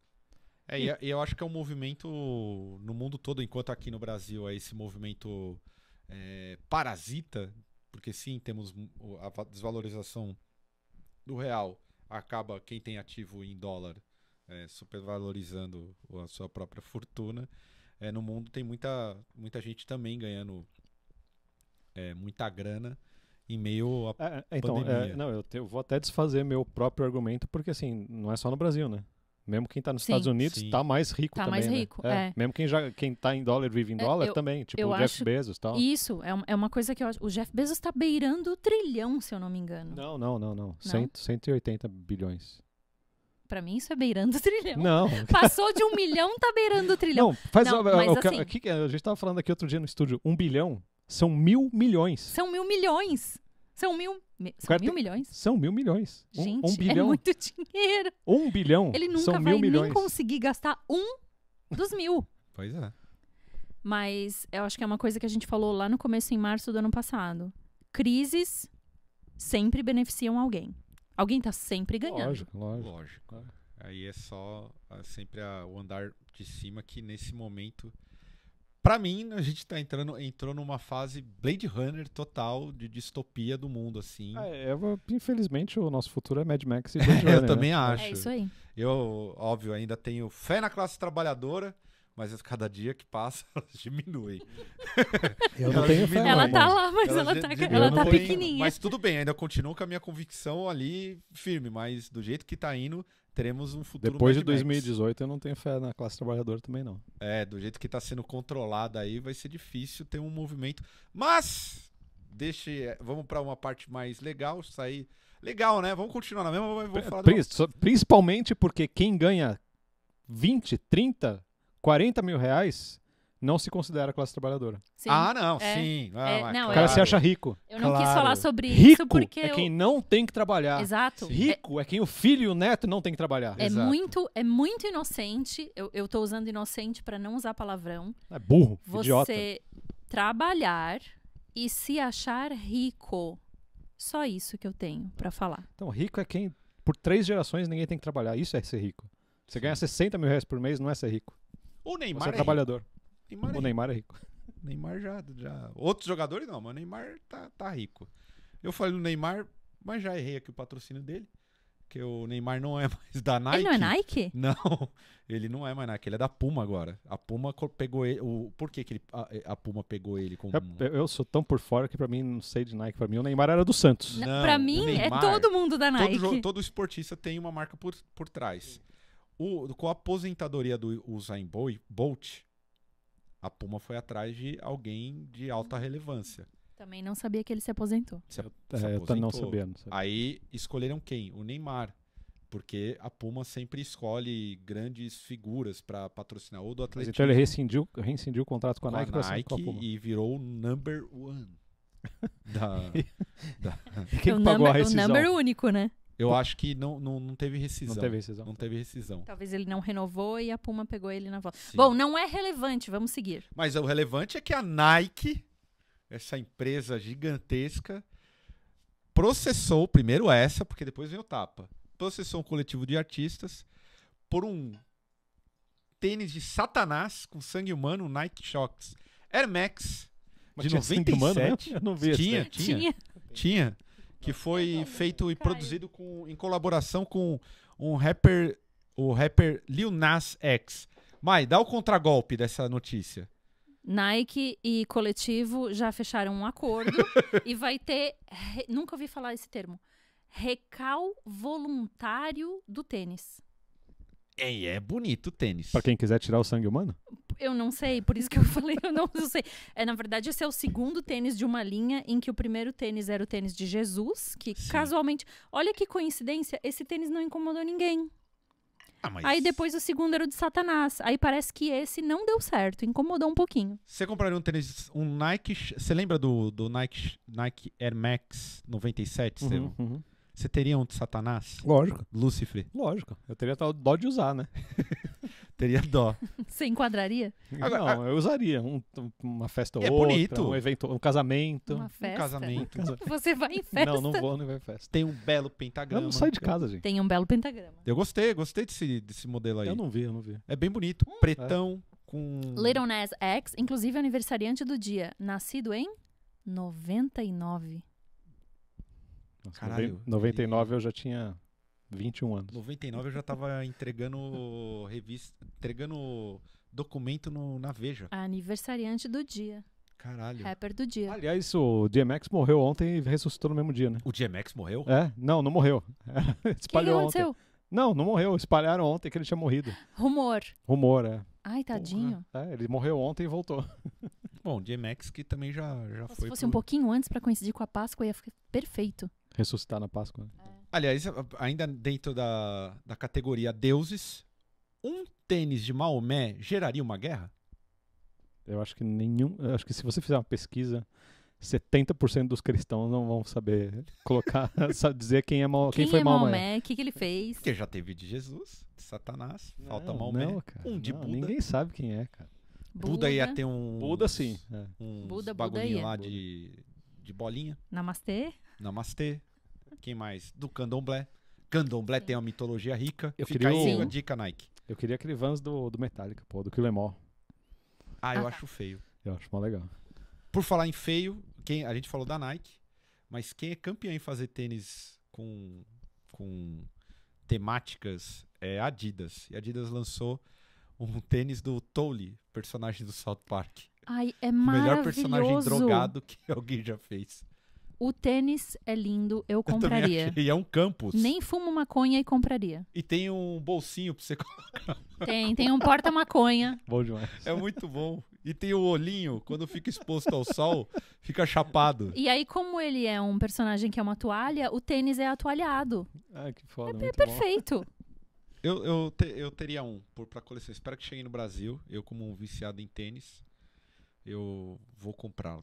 Speaker 1: É, e, e, eu acho que é um movimento no mundo todo, enquanto aqui no Brasil é esse movimento é, parasita, porque sim, temos a desvalorização do real, acaba quem tem ativo em dólar é, supervalorizando a sua própria fortuna, é, no mundo tem muita, muita gente também ganhando é, muita grana em meio à é, é então, é, pandemia.
Speaker 2: não, eu, te, eu, vou até desfazer meu próprio argumento, porque assim, não é só no Brasil, né? Mesmo quem está nos Sim. Estados Unidos está mais rico tá também, mais né? rico, né? Mesmo quem já quem tá em dólar vive em dólar eu, também, tipo o Jeff Bezos tal.
Speaker 3: Isso, é uma coisa que eu acho, o Jeff Bezos está beirando o trilhão, se eu não me engano.
Speaker 2: Não, não, não, não. não? 100, 180 bilhões.
Speaker 3: Pra mim isso é beirando o trilhão. Não. Passou de um milhão, tá beirando o trilhão. Não, faz Não, a, mas, a, assim,
Speaker 2: a gente tava falando aqui outro dia no estúdio, um bilhão são mil milhões.
Speaker 3: São mil milhões. São mil, são mil tem, milhões?
Speaker 2: São mil milhões. Gente, um, um é bilhão, é muito dinheiro. Um bilhão. Ele nunca vai nem milhões.
Speaker 3: conseguir gastar um dos mil. pois é. Mas eu acho que é uma coisa que a gente falou lá no começo, em março do ano passado. Crises sempre beneficiam alguém. Alguém tá sempre ganhando. Lógico,
Speaker 1: lógico. lógico. É. Aí é só é sempre a, o andar de cima que nesse momento. Pra mim, a gente tá entrando, entrou numa fase Blade Runner total de distopia do mundo, assim. Ah,
Speaker 2: é, infelizmente, o nosso futuro é Mad Max e Blade Runner. eu né? também né? acho. É isso
Speaker 1: aí. Eu, óbvio, ainda tenho fé na classe trabalhadora mas cada dia que passa, elas diminuem. Eu não tenho fé. Ela tá lá, mas ela, ela tá, ela tá pequenininha. Mas tudo bem, ainda continuo com a minha convicção ali firme, mas do jeito que tá indo, teremos um futuro Depois de 2018
Speaker 2: eu não tenho fé na classe trabalhadora também não.
Speaker 1: É, do jeito que tá sendo controlada aí, vai ser difícil ter um movimento, mas deixe, é, vamos para uma parte mais legal, sair legal, né? Vamos continuar na mesma, vamos falar Pris,
Speaker 2: Principalmente porque quem ganha 20, 30 40 mil reais não se considera classe trabalhadora. Sim. Ah, não, é. sim. Ah, é, não, claro. O cara se acha rico. Eu não claro. quis falar sobre rico isso porque. É eu... quem não tem que trabalhar. Exato. Rico é, é quem o filho e o neto não tem que trabalhar. É Exato. muito
Speaker 3: é muito inocente. Eu, eu tô usando inocente para não usar palavrão.
Speaker 2: É burro. Você idiota.
Speaker 3: trabalhar e se achar rico. Só isso que eu tenho para falar.
Speaker 2: Então, rico é quem, por três gerações, ninguém tem que trabalhar. Isso é ser rico. Você ganha 60 mil reais por mês, não é ser rico.
Speaker 3: O
Speaker 1: Neymar. Você é, é trabalhador. Neymar é o é Neymar é rico. Neymar já, já. Outros jogadores não, mas o Neymar tá, tá rico. Eu falei no Neymar, mas já errei aqui o patrocínio dele. Que o Neymar não é mais da Nike. Ele não é Nike? Não, ele não é mais Nike, ele é da Puma agora. A Puma pegou ele. O, por que, que ele, a, é, a, Puma pegou ele com. Eu, eu,
Speaker 2: sou tão por fora que pra
Speaker 1: mim não sei de Nike. Pra mim o Neymar era do Santos. Não, pra mim é Neymar, é todo mundo da Nike. Todo, todo esportista tem uma marca por, por trás. Sim. O, com a aposentadoria do Usain Bolt, a Puma foi atrás de alguém de alta relevância.
Speaker 3: Também não sabia que ele se aposentou. Se,
Speaker 2: é, aposentou. Eu não sabia, não sabia.
Speaker 1: Aí escolheram quem? O Neymar. Porque a Puma sempre escolhe grandes figuras para patrocinar ou do Atlético. então ele rescindiu,
Speaker 2: rescindiu o contrato com a, com Nike, Nike com a Puma.
Speaker 1: e virou o number one. da, da... É quem o que pagou number, a rescisão? O number único, né? Eu Pô. acho que não, não, não teve rescisão. Não teve rescisão. Não teve rescisão.
Speaker 3: Talvez ele não renovou e a Puma pegou ele na volta. Sim. Bom, não é relevante, vamos seguir.
Speaker 1: Mas o relevante é que a Nike, essa empresa gigantesca, processou primeiro essa, porque depois veio o tapa. Processou um coletivo de artistas por um tênis de satanás com sangue humano, Nike Shox. Air Max, Mas de 97. Humano, né? Eu não vi tinha, tinha, tinha. Tinha que foi feito e produzido com, em colaboração com um rapper, o rapper Lil Nas X. Mai, dá o contragolpe dessa notícia.
Speaker 3: Nike e coletivo já fecharam um acordo e vai ter, re, nunca ouvi falar esse termo, recal voluntário do tênis.
Speaker 1: É, é bonito o tênis.
Speaker 2: Para quem quiser tirar o sangue humano?
Speaker 3: eu não sei, por isso que eu falei, eu não sei. É, na verdade, esse é o segundo tênis de uma linha em que o primeiro tênis era o tênis de Jesus, que Sim. casualmente. Olha que coincidência, esse tênis não incomodou ninguém. Ah, mas... Aí depois o segundo era o de Satanás. Aí parece que esse não deu certo, incomodou um pouquinho.
Speaker 1: Você compraria um tênis, um Nike. Você lembra do, do Nike, Nike Air Max 97, uhum, uhum. Você teria um de Satanás? Lógico. Lúcifer? Lógico. Eu teria dó de usar, né? Teria dó.
Speaker 3: Você enquadraria? Agora,
Speaker 2: não, a... eu usaria um, uma festa é ou é outra, bonito. um evento, um casamento. Uma festa?
Speaker 3: Um casamento. Você vai em festa? Não, não vou, não
Speaker 1: vai em festa. Tem um belo pentagrama. Eu não sai de casa, gente. Tem um belo pentagrama. Eu gostei, gostei desse, desse modelo aí. Eu não vi, eu não vi. É bem bonito, hum, pretão, é.
Speaker 3: com... Little Nas X, inclusive aniversariante do dia, nascido em 99. Nossa,
Speaker 2: Caralho. 99 eu já tinha 21 anos.
Speaker 1: 99 eu já tava entregando revista, entregando documento no, na Veja.
Speaker 3: Aniversariante do dia.
Speaker 1: Caralho. Rapper
Speaker 3: do dia.
Speaker 2: Aliás, o DMX morreu ontem e ressuscitou no mesmo dia, né? O DMX morreu? É, não, não morreu. Espalhou que que ontem. Não, não morreu. Espalharam ontem que ele tinha morrido. Rumor. Rumor, é.
Speaker 3: Ai, tadinho.
Speaker 1: É, ele morreu ontem e voltou. Bom, DMX que também já, já Se foi. Se fosse pro... um
Speaker 3: pouquinho antes para coincidir com a Páscoa, ia ficar perfeito.
Speaker 2: Ressuscitar na Páscoa. Né? É.
Speaker 1: Aliás, ainda dentro da, da categoria deuses, um tênis de Maomé geraria uma guerra?
Speaker 2: Eu acho que nenhum. acho que se você fizer uma pesquisa, 70% dos cristãos não vão saber colocar, sabe dizer quem é Maomé. Quem, quem foi
Speaker 3: é Maomé? O que, que ele fez?
Speaker 1: Porque já teve de Jesus, de Satanás, não, falta Maomé. Não, cara, um de não, Buda. Ninguém sabe quem é, cara.
Speaker 3: Buda, Buda ia ter um. Buda, sim. É. Uns Buda, bagulhinho Buda lá
Speaker 1: de, de bolinha.
Speaker 3: Namastê?
Speaker 1: Namastê. Quem mais? Do candomblé. Candomblé tem uma mitologia rica. Eu Fica queria aí o... dica Nike. Eu queria aquele Vans do, do Metallica,
Speaker 2: pô, do Killemore.
Speaker 1: Ah, eu ah. Tá. acho feio.
Speaker 2: Eu acho mó legal.
Speaker 1: Por falar em feio, quem, a gente falou da Nike, mas quem é campeão em fazer tênis com, com temáticas é Adidas. E Adidas lançou um tênis do Tolly, personagem do South Park. Ai, é o maravilhoso. O melhor personagem drogado que alguém já fez.
Speaker 3: O tênis é lindo, eu compraria. e é um
Speaker 1: campus. Nem
Speaker 3: fumo maconha e compraria.
Speaker 1: E tem um bolsinho pra você colocar.
Speaker 3: Tem, tem um porta-maconha.
Speaker 1: Bom demais. É muito bom. E tem o olhinho, quando fica exposto ao sol, fica chapado.
Speaker 3: E aí, como ele é um personagem que é uma toalha, o tênis é atualhado.
Speaker 1: Ah, que foda. É, é perfeito. Eu, eu, te, eu teria um por, pra coleção. Espero que chegue no Brasil. Eu, como um viciado em tênis, eu vou comprá-lo.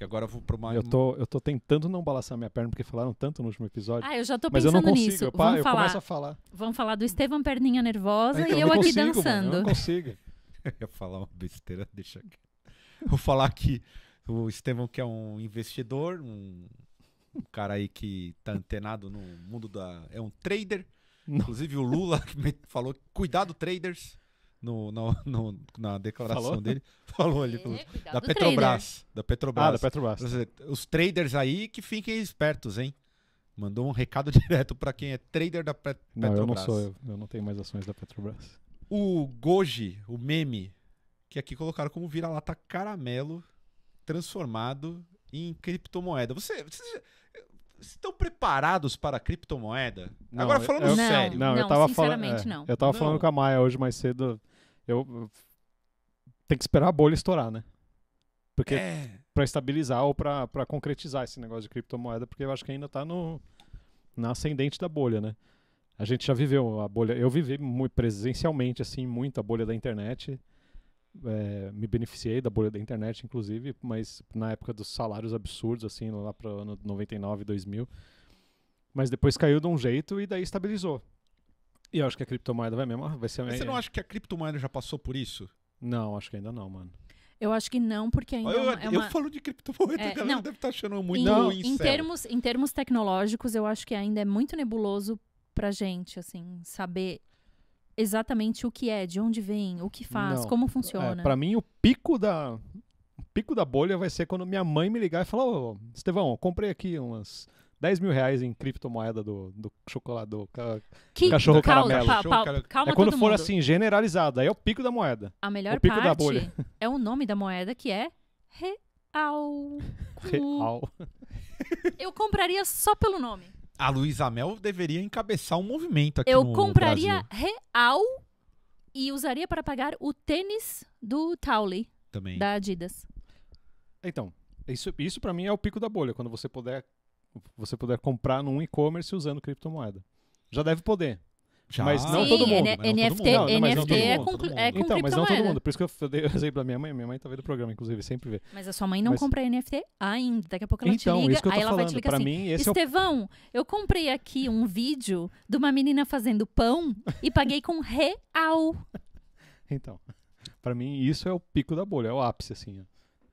Speaker 1: E agora eu vou para mais Eu tô,
Speaker 2: eu tô tentando não balançar minha perna, porque falaram tanto no último episódio. Ah, eu já tô mas pensando eu não consigo, nisso. Eu, pá, Vamos eu falar. começo a
Speaker 3: falar. Vamos falar do Estevam Perninha Nervosa ah, então, e eu, eu aqui consigo, dançando. Mano, eu não
Speaker 1: consigo. eu ia falar uma besteira, deixa aqui. Vou falar que o Estevam, que é um investidor, um, um cara aí que tá antenado no mundo da. É um trader. Não. Inclusive o Lula falou: cuidado, traders no, no, no na declaração falou? dele. Falou ali. É, da, Petrobras, da Petrobras. Ah, da Petrobras. Os traders aí que fiquem espertos, hein? Mandou um recado direto para quem é trader da Petrobras. Não, eu não sou, eu, eu não tenho mais ações da Petrobras. O Goji, o meme, que aqui colocaram como vira-lata caramelo transformado em criptomoeda. Você, vocês, estão preparados para criptomoeda? Não, Agora falando
Speaker 2: eu, sério. Não, não, eu tava sinceramente falando, é, não. Eu tava não. falando com a Maia hoje mais cedo. Eu tem que esperar a bolha estourar, né? Porque é. para estabilizar ou para concretizar esse negócio de criptomoeda, porque eu acho que ainda tá no na ascendente da bolha, né? A gente já viveu a bolha, eu vivi muito presencialmente assim muito a bolha da internet. É, me beneficiei da bolha da internet, inclusive, mas na época dos salários absurdos, assim, lá para ano 99, 2000. Mas depois caiu de um jeito e daí estabilizou. E eu acho que a criptomoeda vai mesmo. Vai ser você não acha
Speaker 1: que a criptomoeda já passou por isso?
Speaker 2: Não, acho que ainda não, mano.
Speaker 3: Eu acho que não, porque ainda eu, é uma... Eu falo de criptomoeda, é, a galera não, deve estar tá
Speaker 1: achando muito não, em, em termos
Speaker 3: Em termos tecnológicos, eu acho que ainda é muito nebuloso pra gente, assim, saber exatamente o que é, de onde vem, o que faz, não. como é, funciona. É, pra
Speaker 2: mim, o pico da... O pico da bolha vai ser quando minha mãe me ligar e falar, ô, Estevão, comprei aqui umas 10 mil reais em criptomoeda do, do chocolate, do ca,
Speaker 3: que, cachorro calma, caramelo. Pa, pa, calma é quando for mundo. assim,
Speaker 2: generalizado, aí é o pico da moeda. A melhor o
Speaker 3: pico parte da bolha. é o nome da moeda que é real.
Speaker 1: Real.
Speaker 3: Eu compraria só pelo nome.
Speaker 1: A Luísa Mel deveria encabeçar um movimento aqui Eu no compraria
Speaker 3: Brasil. real e usaria para pagar o tênis do Tauli. Também. Da Adidas.
Speaker 2: Então, isso, isso para mim é o pico da bolha, quando você puder você puder comprar num e-commerce usando criptomoeda. Já deve poder. Já. Mas não Sim, todo mundo. NFT, é, é, com Então, mas não todo mundo. Por isso que eu dei o exemplo da minha mãe. Minha mãe tá vendo o programa, inclusive, sempre vê. Mas a sua mãe não mas... compra
Speaker 3: NFT ainda. Daqui a pouco ela então, te liga, isso que eu tô aí ela falando. vai te ligar pra assim, mim, esse Estevão, é o... eu comprei aqui um vídeo de uma menina fazendo pão e paguei com real.
Speaker 2: então, para
Speaker 1: mim isso é o pico da bolha, é o ápice, assim.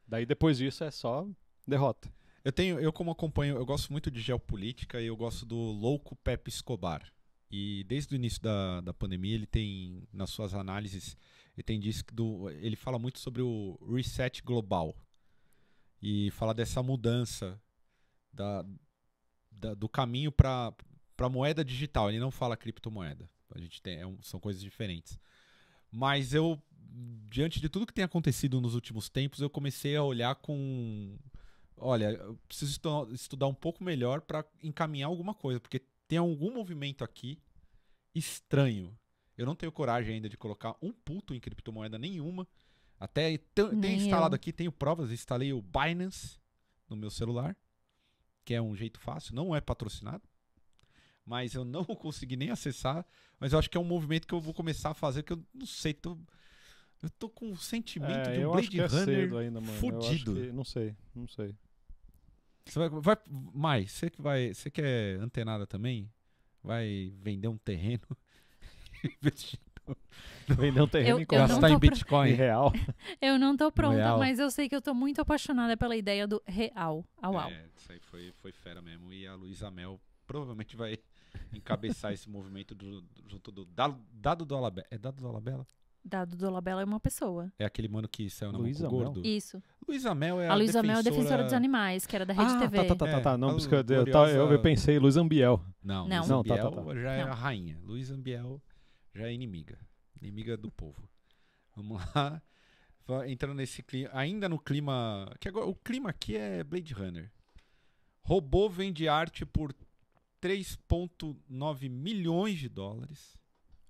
Speaker 1: Daí depois disso é só derrota. Eu tenho, eu como acompanho, eu gosto muito de geopolítica e eu gosto do louco Pepe Escobar. E desde o início da, da pandemia ele tem nas suas análises ele tem diz que do, ele fala muito sobre o reset global e fala dessa mudança da, da do caminho para para moeda digital. Ele não fala criptomoeda. A gente tem, é um, são coisas diferentes. Mas eu diante de tudo que tem acontecido nos últimos tempos, eu comecei a olhar com olha, eu preciso estu estudar um pouco melhor para encaminhar alguma coisa, porque tem algum movimento aqui estranho. Eu não tenho coragem ainda de colocar um puto em criptomoeda nenhuma. Até tem instalado aqui, tenho provas, instalei o Binance no meu celular, que é um jeito fácil, não é patrocinado, mas eu não consegui nem acessar, mas eu acho que é um movimento que eu vou começar a fazer, que eu não sei, tô, eu tô com um sentimento é, de um Blade é Runner é ainda, fudido. Que, não sei, não sei. Você vai, vai, Mai, você que vai, você que é antenada também, vai vender um terreno Vender um terreno eu, e gastar em Bitcoin real.
Speaker 3: eu não tô pronta, real. mas eu sei que eu tô muito apaixonada pela ideia do real. Au, au.
Speaker 1: É, isso aí foi, foi fera mesmo. E a Luísa Mel provavelmente vai encabeçar esse movimento do, do, junto do Dado do Alabella. É Dado do Alabella?
Speaker 3: Dado Dolabella é uma pessoa.
Speaker 1: É aquele mano que saiu na Luísa Mel. gordo? Isso.
Speaker 3: Luísa Mel é a Luísa defensora... Mel é defensora dos animais, que era da Rede
Speaker 1: ah, TV. Tá, tá, tá, tá, tá. É, não, porque eu, eu, eu, eu pensei Luísa
Speaker 2: Ambiel. Não, não. Luísa tá, tá, Ambiel tá, tá, já é não. a
Speaker 1: rainha. Luísa Ambiel já é inimiga. Inimiga do povo. Vamos lá. Entrando nesse clima. Ainda no clima. Que agora, o clima aqui é Blade Runner. Robô vende arte por 3,9 milhões de dólares.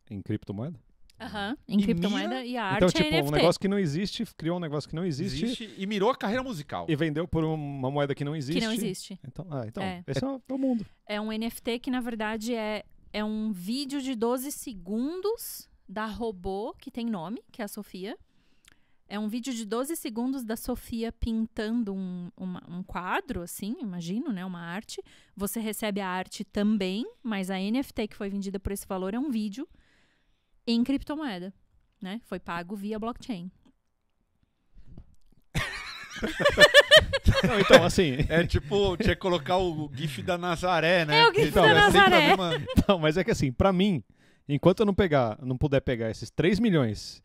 Speaker 1: Em criptomoeda?
Speaker 3: Uhum, em e criptomoeda mira... e a então, arte então, tipo, é um negócio
Speaker 2: que não existe, criou um negócio que não existe, existe. e mirou a carreira musical. E vendeu por uma moeda que não existe. Que não existe. Então, ah, então é. esse é,
Speaker 3: é o mundo. É um NFT que, na verdade, é, é um vídeo de 12 segundos da robô, que tem nome, que é a Sofia. É um vídeo de 12 segundos da Sofia pintando um, uma, um quadro, assim, imagino, né? Uma arte. Você recebe a arte também, mas a NFT que foi vendida por esse valor é um vídeo em criptomoeda, né? Foi pago via blockchain.
Speaker 1: Não, então, assim. É tipo, tinha que colocar o GIF da Nazaré, né? É o GIF então, da é Nazaré. Mesma... Não, mas é que assim,
Speaker 2: pra mim, enquanto eu não pegar, não puder pegar esses 3 milhões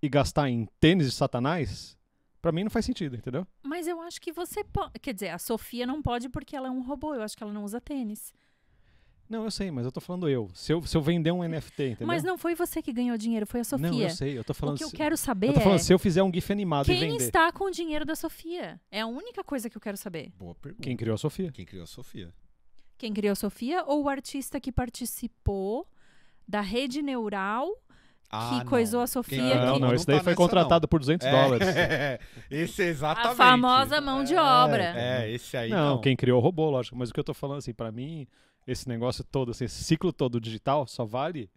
Speaker 2: e gastar em tênis de satanás, pra mim não faz sentido, entendeu?
Speaker 3: Mas eu acho que você pode. Quer dizer, a Sofia não pode porque ela é um robô. Eu acho que ela não usa tênis.
Speaker 2: Não, eu sei, mas eu tô falando eu. Se eu, se eu vender um NFT, entendeu? Mas
Speaker 3: não foi você que ganhou dinheiro, foi a Sofia. Não, eu sei, eu tô falando... O que se, eu quero saber eu tô falando, é se eu fizer um GIF animado e vender... Quem está com o dinheiro da Sofia? É a única coisa que eu quero saber. Boa
Speaker 2: pergunta. Quem criou a Sofia? Quem criou a Sofia.
Speaker 3: Quem criou a Sofia ou o artista que participou da rede neural que ah, coisou não. a Sofia.
Speaker 1: Não, que... não, esse daí tá foi contratado não. por é. 200 dólares. É, esse exatamente. A famosa mão de é, obra. É, é esse aí. Não, não,
Speaker 2: quem criou o robô, lógico. Mas o que eu tô falando, assim, para mim, esse negócio todo, assim, esse ciclo todo digital só vale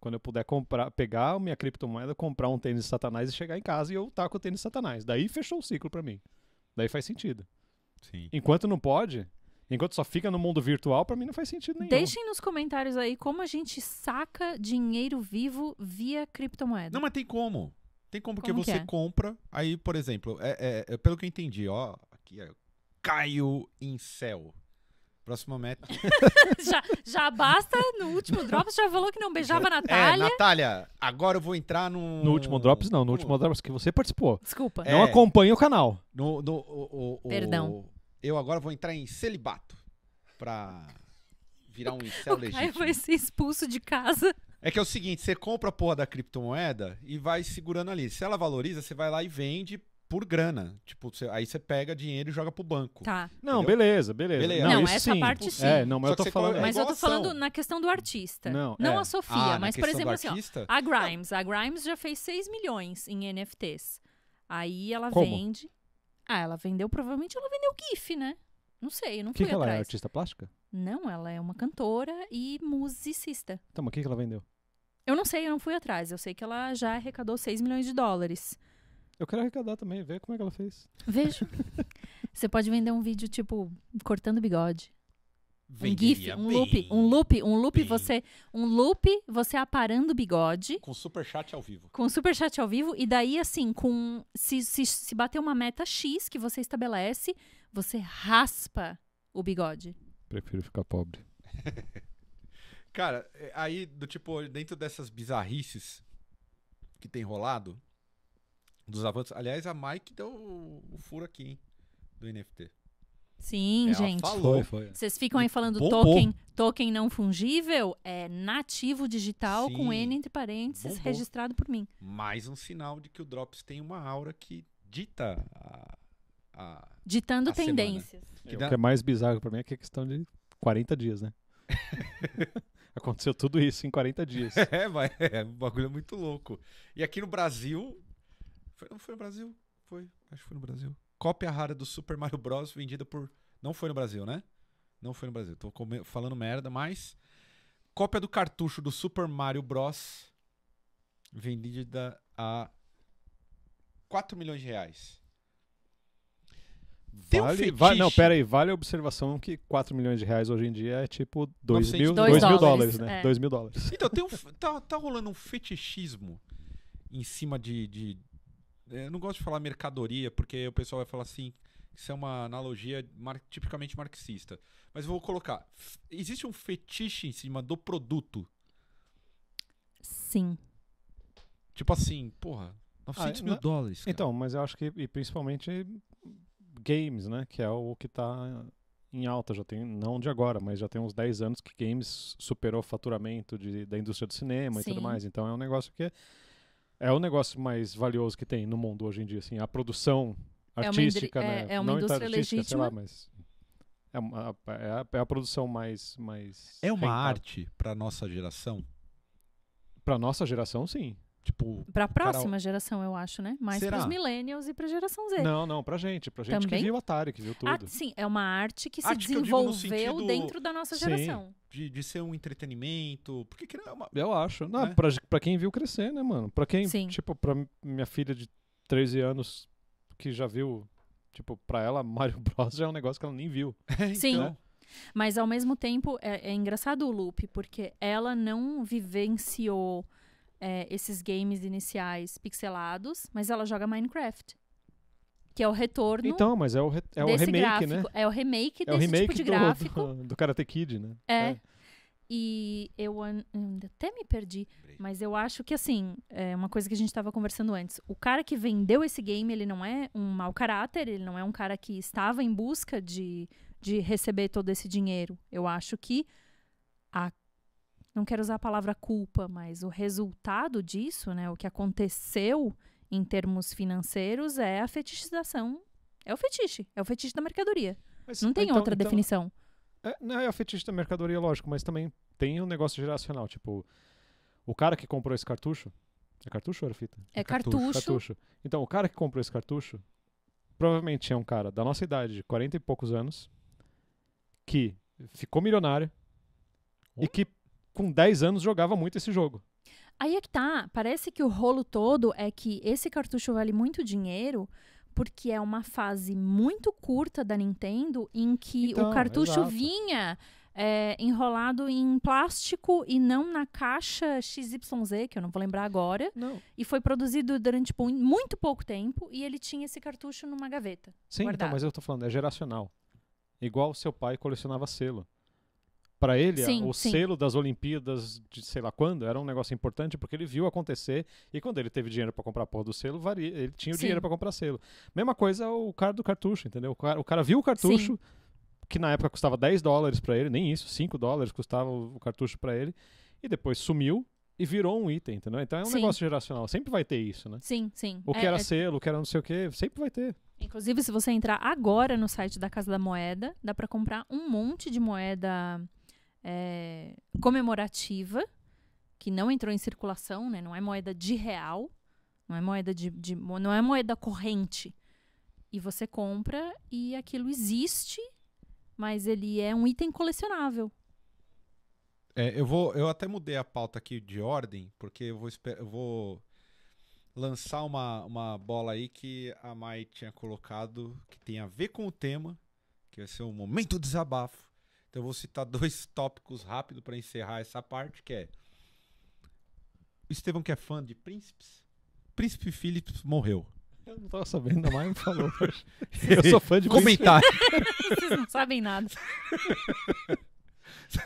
Speaker 2: quando eu puder comprar, pegar minha criptomoeda, comprar um tênis satanás e chegar em casa e eu tá com o tênis satanás. Daí fechou o ciclo para mim. Daí faz sentido. Sim. Enquanto não pode, enquanto só fica no mundo virtual, para mim não
Speaker 3: faz sentido nenhum. Deixem nos comentários aí como a gente saca dinheiro vivo via criptomoeda. Não, mas
Speaker 1: tem como.
Speaker 3: Tem como, porque você é? compra.
Speaker 1: Aí, por exemplo, é, é, é pelo que eu entendi, ó, aqui é Caio Incel. Próximo meta.
Speaker 3: já, já basta, no último Drops já falou que não beijava a é, Natália. É,
Speaker 1: Natália, agora eu vou entrar no. No último Drops, não, no último Drops
Speaker 2: que você participou. Desculpa. Não é. acompanha o canal.
Speaker 1: No, no, o, o, Perdão. O, eu agora vou entrar em celibato pra virar um incel legítimo. Aí
Speaker 3: vai ser expulso de casa.
Speaker 1: É que é o seguinte, você compra a porra da criptomoeda e vai segurando ali. Se ela valoriza, você vai lá e vende por grana. Tipo, cê, aí você pega dinheiro e joga pro banco. Tá. Não, entendeu? beleza, beleza. beleza. Não, não essa sim. parte é, sim. É, não, mas eu tô falando. É mas eu tô
Speaker 3: falando na questão do artista. Não, não é. a Sofia, ah, mas por exemplo, assim, ó, a Grimes. Não. A Grimes já fez 6 milhões em NFTs. Aí ela Como? vende. Ah, ela vendeu, provavelmente ela vendeu GIF, né? Não sei, eu não que fui que atrás. ela é
Speaker 2: artista plástica?
Speaker 3: Não, ela é uma cantora e musicista. Então, mas o que, que ela vendeu? Eu não sei, eu não fui atrás. Eu sei que ela já arrecadou 6 milhões de dólares.
Speaker 2: Eu quero arrecadar também, ver como é que ela fez.
Speaker 3: Vejo. Você pode vender um vídeo, tipo, cortando bigode. Venderia um gif, um bem, loop, um loop, um loop bem. você, um loop você aparando o bigode. Com super chat ao vivo. Com super chat ao vivo e daí assim, com se, se, se bater uma meta X que você estabelece, você raspa o bigode.
Speaker 2: Prefiro ficar pobre.
Speaker 1: Cara, é, aí do tipo dentro dessas bizarrices que tem rolado, dos avanços. Aliás, a Mike deu o, furo aqui, hein? Do NFT.
Speaker 3: Sim, Ela gente. Falou. Vocês ficam aí falando token, token não fungível, é nativo digital Sim. com N entre parênteses, registrado por mim.
Speaker 1: Mais um sinal de que o Drops tem uma aura que dita a, a
Speaker 3: Ditando a tendências.
Speaker 1: Que dá... O que é mais
Speaker 2: bizarro para mim é que é questão de 40 dias, né?
Speaker 1: Aconteceu tudo isso em 40 dias. É, mas é um bagulho muito louco. E aqui no Brasil, foi, não foi no Brasil? Foi, acho que foi no Brasil. Cópia rara do Super Mario Bros. vendida por. Não foi no Brasil, né? Não foi no Brasil. Tô come... falando merda, mas. Cópia do cartucho do Super Mario Bros. vendida a 4 milhões de reais. Tem vale, um Vale, não, pera aí,
Speaker 2: vale a observação que 4 milhões de reais hoje em dia é tipo 2 mil, 2 mil dólares, né? É. 2 mil dólares.
Speaker 1: Então, tem um, tá, tá rolando um fetichismo em cima de, de, eu não gosto de falar mercadoria, porque o pessoal vai falar assim, isso é uma analogia mar tipicamente marxista. Mas vou colocar. Existe um fetiche em cima do produto. Sim. Tipo assim, porra, 900 ah, mil
Speaker 3: é, né?
Speaker 2: dólares. Cara. Então, mas eu acho que, e principalmente games, né? Que é o que tá em alta, já tem, não de agora, mas já tem uns 10 anos que games superou o faturamento de, da indústria do cinema Sim. e tudo mais. Então é um negócio que é o negócio mais valioso que tem no mundo hoje em dia, assim, a produção é artística, é uma, né? É, é uma Não indústria legítima. Sei lá, mas é, uma, é, a, é a produção mais, mais. É uma rentável. arte para nossa geração? Para nossa geração, sim. Tipo, pra próxima cara...
Speaker 3: geração, eu acho, né? Mais Será? pros millennials e pra geração Z. Não, não, pra
Speaker 1: gente. Pra gente Também? que viu Atari, que viu ah, tudo. Ah,
Speaker 3: sim, é uma arte que se desenvolveu que sentido... dentro da nossa geração.
Speaker 1: De, de, ser um entretenimento. Porque que não é uma... Eu acho. Não,
Speaker 2: né? pra, quem viu crescer, né, mano? Pra quem, sim. tipo, pra minha filha de 13 anos que já viu, tipo, pra ela, Mario Bros já é um negócio que ela nem viu. É, então, sim. Né?
Speaker 3: Mas ao mesmo tempo, é, é engraçado o loop, porque ela não vivenciou é, esses games iniciais pixelados, mas ela joga Minecraft. Que é o retorno. Então, mas é o, re é o remake, né? gráfico. né? É o remake é desse o remake tipo de do, gráfico. Do, do Karate Kid, né? É. é. E eu até me perdi, mas eu acho que, assim, é uma coisa que a gente estava conversando antes. O cara que vendeu esse game, ele não é um mau caráter, ele não é um cara que estava em busca de, de receber todo esse dinheiro. Eu acho que a não quero usar a palavra culpa, mas o resultado disso, né, o que aconteceu em termos financeiros é a fetichização. É o fetiche, é o fetiche da mercadoria. Mas, não tem então, outra então, definição.
Speaker 2: É, não é o fetiche da mercadoria, lógico, mas também tem um negócio geracional, tipo, o cara que comprou esse cartucho, é cartucho ou era fita? É, é cartucho. cartucho. Então, o cara que comprou esse cartucho provavelmente é um cara da nossa idade, de 40 e poucos anos, que ficou milionário e que com 10 anos jogava muito esse jogo.
Speaker 3: Aí é que tá. Parece que o rolo todo é que esse cartucho vale muito dinheiro porque é uma fase muito curta da Nintendo em que então, o cartucho exato. vinha é, enrolado em plástico e não na caixa XYZ, que eu não vou lembrar agora. Não. E foi produzido durante tipo, muito pouco tempo e ele tinha esse cartucho numa gaveta.
Speaker 2: Sim, então, mas eu tô falando, é geracional. Igual seu pai colecionava selo para ele, sim, o sim. selo das Olimpíadas de sei lá quando era um negócio importante porque ele viu acontecer e quando ele teve dinheiro para comprar a porra do selo, varia, ele tinha o sim. dinheiro para comprar selo. Mesma coisa o cara do cartucho, entendeu? O cara, o cara viu o cartucho, que na época custava 10 dólares para ele, nem isso, 5 dólares custava o cartucho para ele, e depois sumiu e virou um item, entendeu? Então é um negócio geracional, sempre vai ter isso, né?
Speaker 3: Sim, sim. O que é, era é...
Speaker 2: selo, o que era não sei o que, sempre vai
Speaker 3: ter. Inclusive, se você entrar agora no site da Casa da Moeda, dá para comprar um monte de moeda é, comemorativa, que não entrou em circulação, né? não é moeda de real, não é moeda, de, de, não é moeda corrente. E você compra e aquilo existe, mas ele é um item colecionável.
Speaker 1: É, eu vou, eu até mudei a pauta aqui de ordem, porque eu vou, eu vou lançar uma, uma bola aí que a Mai tinha colocado, que tem a ver com o tema, que vai ser o um momento desabafo. Então eu vou citar dois tópicos rápido para encerrar essa parte, que é o Estevão que é fã de príncipes. Príncipe Philip morreu. Eu não tava sabendo, a mãe me falou. Eu sou fã de Comentário. Vocês não
Speaker 3: sabem nada.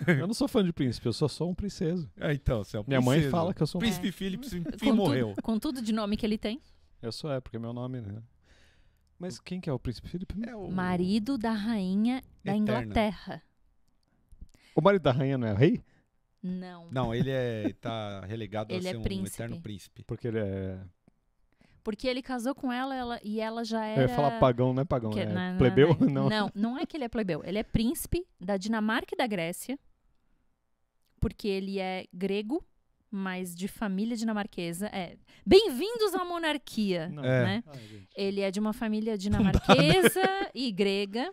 Speaker 2: Eu não sou fã de príncipe, eu sou só um princeso. É, então, você é um Minha princesa. mãe fala que eu sou um príncipe. É. com morreu.
Speaker 3: com tudo de nome que ele tem?
Speaker 2: Eu sou, é, porque é meu nome, né? Mas quem que é o príncipe Philip?
Speaker 3: É o... Marido da rainha da Inglaterra.
Speaker 2: O marido da rainha não é rei?
Speaker 3: Não. Não,
Speaker 2: ele
Speaker 1: é, tá relegado ele a ser é um eterno príncipe. Porque ele é.
Speaker 3: Porque ele casou com ela, ela e ela já era. Eu ia falar pagão, não é pagão, que, é plebeu? É. não. não, não é que ele é plebeu. Ele é príncipe da Dinamarca e da Grécia. Porque ele é grego, mas de família dinamarquesa. É. Bem-vindos à monarquia, não, é. né? Ai, ah, ele é de uma família né? dinamarquesa e grega.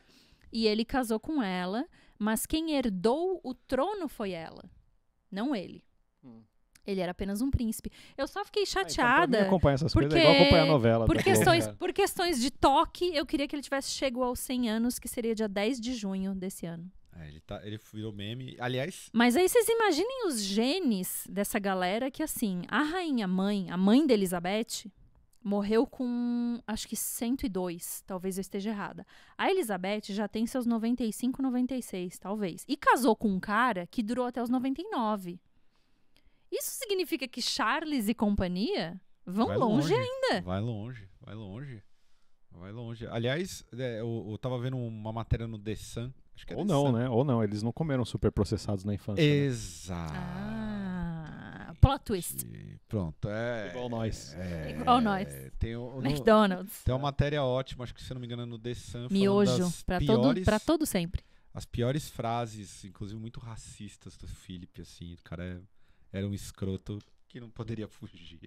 Speaker 3: E ele casou com ela. Mas quem herdou o trono foi ela, não ele. Hum. Ele era apenas um príncipe. Eu só fiquei ah, então chateada. então essas porque, coisas é igual acompanhar a novela. Por, questões, por questões de toque, eu queria que ele tivesse chegado aos 100 anos, que seria dia 10 de junho desse ano.
Speaker 1: É, ele, tá, ele virou meme. Aliás.
Speaker 3: Mas aí vocês imaginem os genes dessa galera que, assim, a rainha mãe, a mãe de Elizabeth, morreu com acho que 102, talvez eu esteja errada. A Elizabeth já tem seus 95, 96, talvez. E casou com um cara que durou até os 99. Isso significa que Charles e companhia vão longe, longe, ainda.
Speaker 1: Vai longe, vai longe. Vai longe. Aliás, é, eu, eu tava vendo uma matéria no The Sun.
Speaker 2: Ou The não, Sun. né? Ou não, eles não comeram super processados na infância. Né? Exato.
Speaker 1: Né? Ah.
Speaker 3: Plot twist.
Speaker 1: pronto, é. Igual nós. É, Igual nós.
Speaker 3: Tem o, no, McDonald's.
Speaker 1: Tem uma matéria ótima, acho que se não me engano, é no The Sun. Miojo. Pra, piores, todo, pra todo sempre. As piores frases, inclusive muito racistas do Felipe, assim. O cara é, era um escroto que não poderia fugir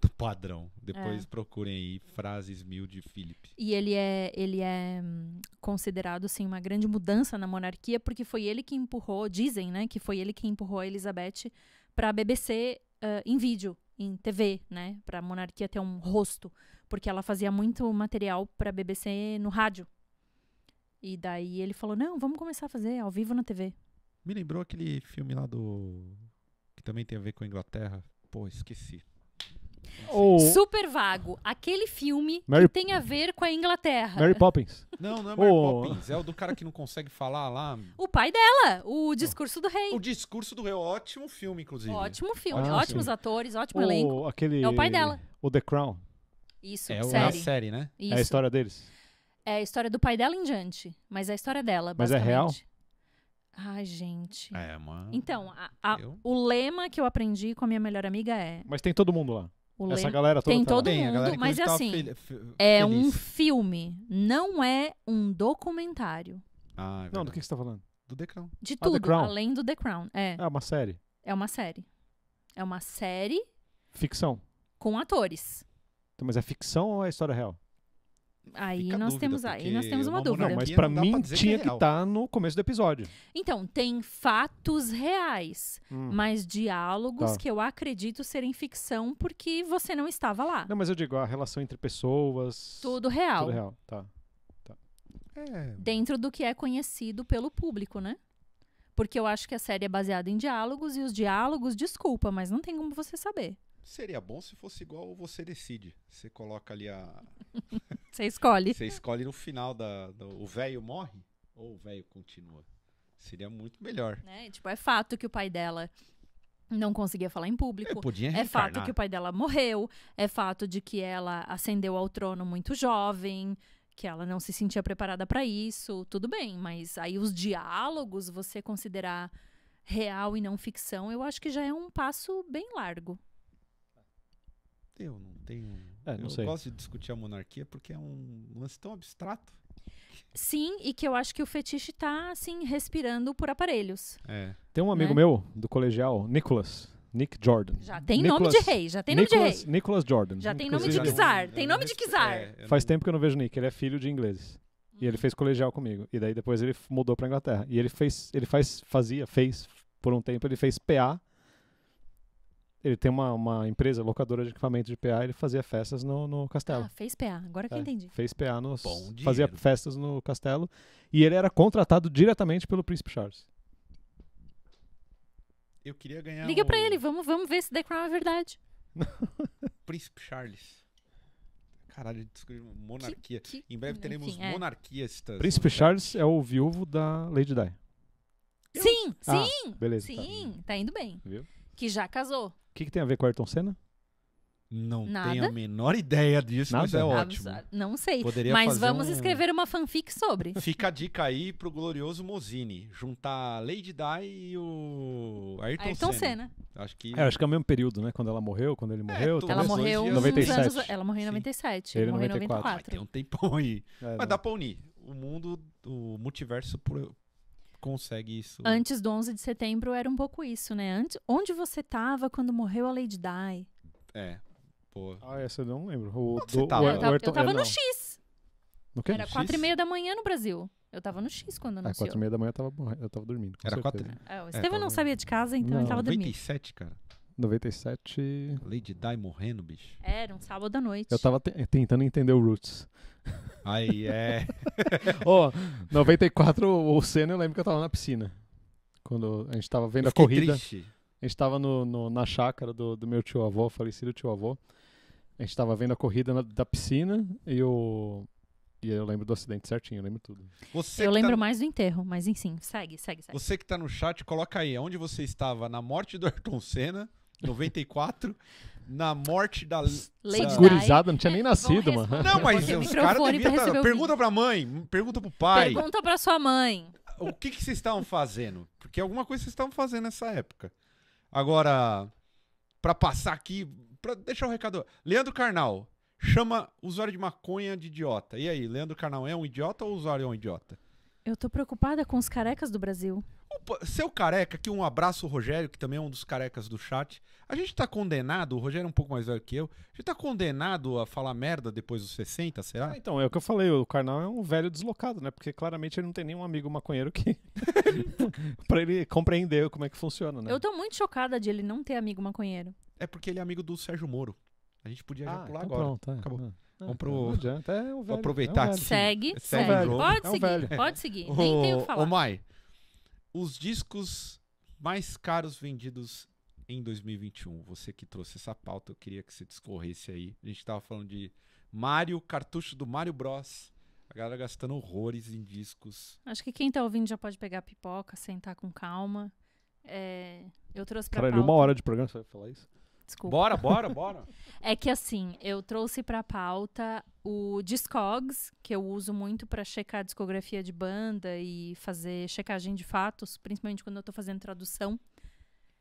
Speaker 1: do padrão. Depois é. procurem aí frases mil de Felipe.
Speaker 3: E ele é, ele é hum, considerado assim uma grande mudança na monarquia porque foi ele que empurrou, dizem, né, que foi ele que empurrou a Elizabeth para a BBC uh, em vídeo, em TV, né? Para a monarquia ter um rosto, porque ela fazia muito material para a BBC no rádio. E daí ele falou: "Não, vamos começar a fazer ao vivo na TV".
Speaker 1: Me lembrou aquele filme lá do que também tem a ver com a Inglaterra. Pô, esqueci.
Speaker 3: Oh. Super vago. Aquele filme Mary... que tem a ver com a Inglaterra. Mary Poppins. Não, não é Mary oh. Poppins.
Speaker 1: É o do cara que não consegue falar lá.
Speaker 3: O pai dela. O Discurso do Rei. O Discurso do Rei. Ótimo filme, inclusive. Ótimo filme. Ah, Ótimos sim. atores, ótimo oh, elenco. Aquele... É o pai dela. O The Crown. Isso, é, série. É a série, né? Isso. É a história deles. É a história do pai dela em diante. Mas é a história dela, Mas é real? Ai, gente. É, mano. Então, a, a, o lema que eu aprendi com a minha melhor amiga é.
Speaker 2: Mas tem todo mundo lá. O Essa galera toda tem tá todo mundo, mas é assim,
Speaker 3: é um filme, não é um documentário.
Speaker 2: Ah, é não, do que, você tá falando? Do The Crown. De ah, tudo, além
Speaker 3: do The Crown. É. é uma série. É uma série. É uma série. Ficção. Com atores.
Speaker 2: Então, mas é ficção ou é história real?
Speaker 3: Aí nós temos aí nós temos uma, uma dúvida. Não, mas para mim pra tinha que é estar
Speaker 2: tá no começo do episódio.
Speaker 3: Então, tem fatos reais, hum. mas diálogos tá. que eu acredito serem ficção porque você não estava lá.
Speaker 2: Não, mas eu digo a relação entre pessoas. Tudo real. Tudo real, tá. tá.
Speaker 3: É. Dentro do que é conhecido pelo público, né? Porque eu acho que a série é baseada em diálogos e os diálogos, desculpa, mas não tem como você saber.
Speaker 1: Seria bom se fosse igual você decide. Você coloca ali a.
Speaker 3: Você escolhe. Você
Speaker 1: escolhe no final da. o velho morre ou o velho continua. Seria muito melhor.
Speaker 3: Né, tipo, é fato que o pai dela não conseguia falar em público. é fato que o pai dela morreu. É fato de que ela ascendeu ao trono muito jovem. Que ela não se sentia preparada para isso. Tudo bem, mas aí os diálogos, você considerar real e não ficção, eu acho que já é um passo bem largo.
Speaker 1: Eu não tenho. É, não eu sei. gosto de discutir a monarquia porque é um
Speaker 3: lance tão abstrato. Sim, e que eu acho que o fetiche tá, assim, respirando por aparelhos.
Speaker 2: É. Tem um amigo né? meu do colegial, Nicholas. Nick Jordan. Já tem Nicholas, nome de rei, já tem nome de rei. Nicholas Jordan. Já tem nome de Kizar,
Speaker 3: tem nome de Kizar. É, Faz
Speaker 2: tempo que eu não vejo Nick, ele é filho de ingleses. Hum. E ele fez colegial comigo. E daí depois ele mudou pra Inglaterra. E ele fez, ele faz, fazia, fez, por um tempo ele fez PA ele tem uma, uma empresa locadora de equipamento de PA, ele fazia festas no, no castelo. Ah, fez PA, agora que é, eu entendi. Fez PA no. Fazia festas no castelo. E ele era contratado diretamente pelo Príncipe Charles.
Speaker 1: Eu queria ganhar. Liga pra ele,
Speaker 3: vamos, vamos ver se The Crown é verdade.
Speaker 1: Príncipe Charles. Caralho, descobriu monarquia. Que, que... Em breve teremos Enfim, é. monarquistas. Príncipe
Speaker 2: Charles é o viúvo da Lady Di. Sim, eu... Ah, sim! Ah, beleza. Tá.
Speaker 3: Sim, tá. tá indo bem. Viu? Que já casou
Speaker 2: que, que tem a ver com o Ayrton Senna? Não Nada? tenho a menor ideia disso, Nada? mas é
Speaker 3: ótimo. não sei, Poderia mas vamos um... escrever uma fanfic sobre. Fica
Speaker 1: a dica aí pro glorioso Mozini, juntar Lady Di e o Ayrton, Ayrton Senna. Senna. Acho que... É, acho
Speaker 2: que é o mesmo período, né? Quando ela morreu, quando ele é, morreu. É, ela morreu em 97. Anos,
Speaker 3: ela morreu em 97, Sim. ele, ele morreu em 94. 94. Vai ter um
Speaker 1: tempão aí. É, mas não. dá pra unir. O mundo, o multiverso consegue isso. Antes
Speaker 3: do 11 de setembro era um pouco isso, né? Antes, onde você tava quando morreu a Lady Di?
Speaker 2: É. Pô. Ah, essa eu não lembro. O, do, você tava? O, eu, tava, Ayrton, eu tava no X.
Speaker 3: No quê? Era no quatro e meia da manhã no Brasil. Eu tava no X quando ah, anunciou. Era quatro e
Speaker 2: meia da manhã, eu tava, eu tava dormindo. Era certeza. quatro... É, o Estevam é, não sabia de casa, então não. ele tava dormindo. 97, cara. 97.
Speaker 1: Lady Di morrendo, bicho.
Speaker 3: Era um sábado à noite. Eu tava te
Speaker 1: tentando
Speaker 2: entender o Roots.
Speaker 1: Aí é.
Speaker 2: Ó, 94, o Senna, eu lembro que eu tava na piscina. Quando a gente tava vendo a corrida. Triste. A gente tava no, no na chácara do, do meu tio avô, falecido tio avô. A gente tava vendo a corrida na, da piscina e o. E eu lembro do acidente certinho, eu lembro tudo.
Speaker 3: Você eu tá lembro tá... mais do enterro, mas enfim, segue, segue, segue.
Speaker 1: Você que tá no chat, coloca aí, onde você estava na morte do Ayrton Senna 94, na morte da segurizada Gurizada,
Speaker 2: não tinha é nem nascido,
Speaker 3: mano. Não, mas os caras deviam tá- estar... Pergunta
Speaker 1: pra mãe, pergunta pro pai. Pergunta
Speaker 3: pra sua mãe.
Speaker 1: O que, que vocês estavam fazendo? Porque alguma coisa vocês estavam fazendo nessa época. Agora, pra passar aqui, pra deixar o um recado. Leandro Carnal chama usuário de maconha de idiota. E aí, Leandro Carnal é um idiota ou o usuário é um idiota?
Speaker 3: Eu tô preocupada com os carecas do Brasil
Speaker 1: seu careca, aqui um abraço, Rogério, que também é um dos carecas do chat. A gente tá condenado, o Rogério é um pouco mais velho que eu, a gente tá condenado a falar merda depois dos 60, será? Ah,
Speaker 2: então, é o que eu falei, o carnal é um velho deslocado, né? Porque claramente ele não tem nenhum amigo maconheiro que. pra ele compreender como é que funciona, né? Eu
Speaker 3: tô muito chocada de ele não ter amigo maconheiro.
Speaker 1: É porque ele é amigo do Sérgio Moro. A gente podia ah, já pular então agora. Pronto, é, Acabou. Ah, Vamos é, pro. Não adianta, é um velho, aproveitar é um que segue, segue. segue. Pode, é um seguir, pode seguir, pode seguir. Nem o, tenho o falar. Ô, Mai, os discos mais caros vendidos em 2021. Você que trouxe essa pauta, eu queria que você discorresse aí. A gente estava falando de Mario, cartucho do Mario Bros. A galera gastando horrores em discos.
Speaker 3: Acho que quem está ouvindo já pode pegar pipoca, sentar com calma. É, eu trouxe pra Caralho, pauta... uma hora de programa,
Speaker 2: você vai falar isso? desculpa. Bora, bora, bora.
Speaker 3: é que assim, eu trouxe pra pauta o Discogs, que eu uso muito para checar a discografia de banda e fazer checagem de fatos, principalmente quando eu tô fazendo tradução.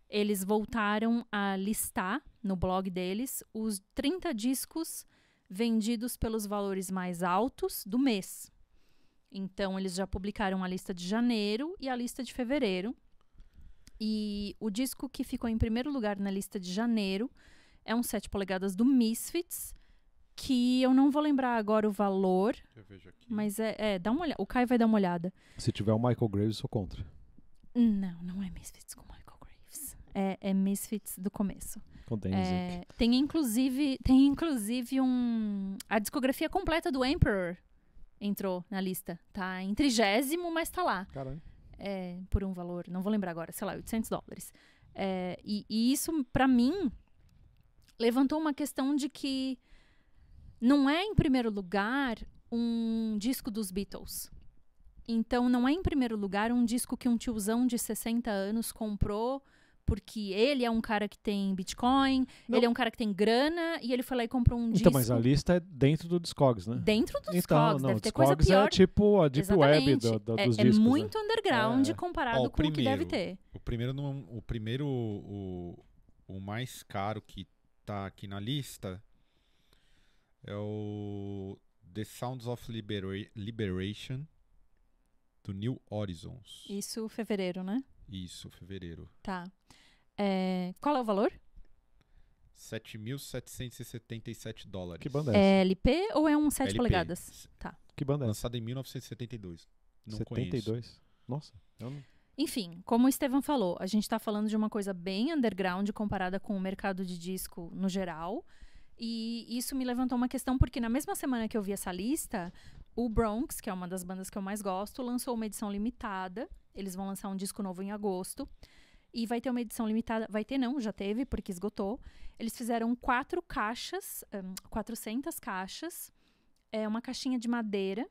Speaker 3: Eles voltaram a listar no blog deles os 30 discos vendidos pelos valores mais altos do mês. Então, eles já publicaram a lista de janeiro e a lista de fevereiro. E o disco que ficou em primeiro lugar na lista de janeiro é um 7 polegadas do Misfits, que eu não vou lembrar agora o valor. Eu vejo aqui. Mas é, é dá uma olhada. O Kai vai dar uma olhada.
Speaker 2: Se tiver o Michael Graves, sou contra.
Speaker 3: Não, não é Misfits com Michael Graves. É, é Misfits do começo.
Speaker 2: Contém é,
Speaker 3: Tem inclusive, tem inclusive um. A discografia completa do Emperor entrou na lista. Tá em trigésimo, mas tá lá. Caramba é, por um valor, não vou lembrar agora, sei lá, 800 dólares. É, e, e, isso, para mim, levantou uma questão de que não é, em primeiro lugar, um disco dos Beatles. Então, não é, em primeiro lugar, um disco que um tiozão de 60 anos comprou porque ele é um cara que tem Bitcoin, não. ele é um cara que tem grana, e ele foi lá e comprou um disco. Então, mas a
Speaker 2: lista é dentro do Discogs, né?
Speaker 3: Dentro do então, Discogs, não, deve ter Discogs coisa é pior. é tipo a Deep Exatamente. Web do, do, é, dos é, discos. É muito né? underground é. comparado Ó, o com primeiro, o que deve ter.
Speaker 1: O primeiro, é o, primeiro o, o mais caro que tá aqui na lista é o The Sounds of Libera Liberation do New Horizons.
Speaker 3: Isso fevereiro, né?
Speaker 1: Isso, fevereiro.
Speaker 3: Tá. É, qual é o valor?
Speaker 1: 7.777 dólares. Que banda é, é essa? É LP ou é um 7 LP. polegadas? Tá. Que banda é essa? Lançada em 1972. Não 72? Conheço. Nossa, eu não...
Speaker 3: Enfim, como o Estevam falou, a gente está falando de uma coisa bem underground comparada com o mercado de disco no geral. E isso me levantou uma questão, porque na mesma semana que eu vi essa lista, o Bronx, que é uma das bandas que eu mais gosto, lançou uma edição limitada. Eles vão lançar um disco novo em agosto. E vai ter uma edição limitada. Vai ter, não, já teve, porque esgotou. Eles fizeram quatro caixas, um, 400 caixas. É uma caixinha de madeira,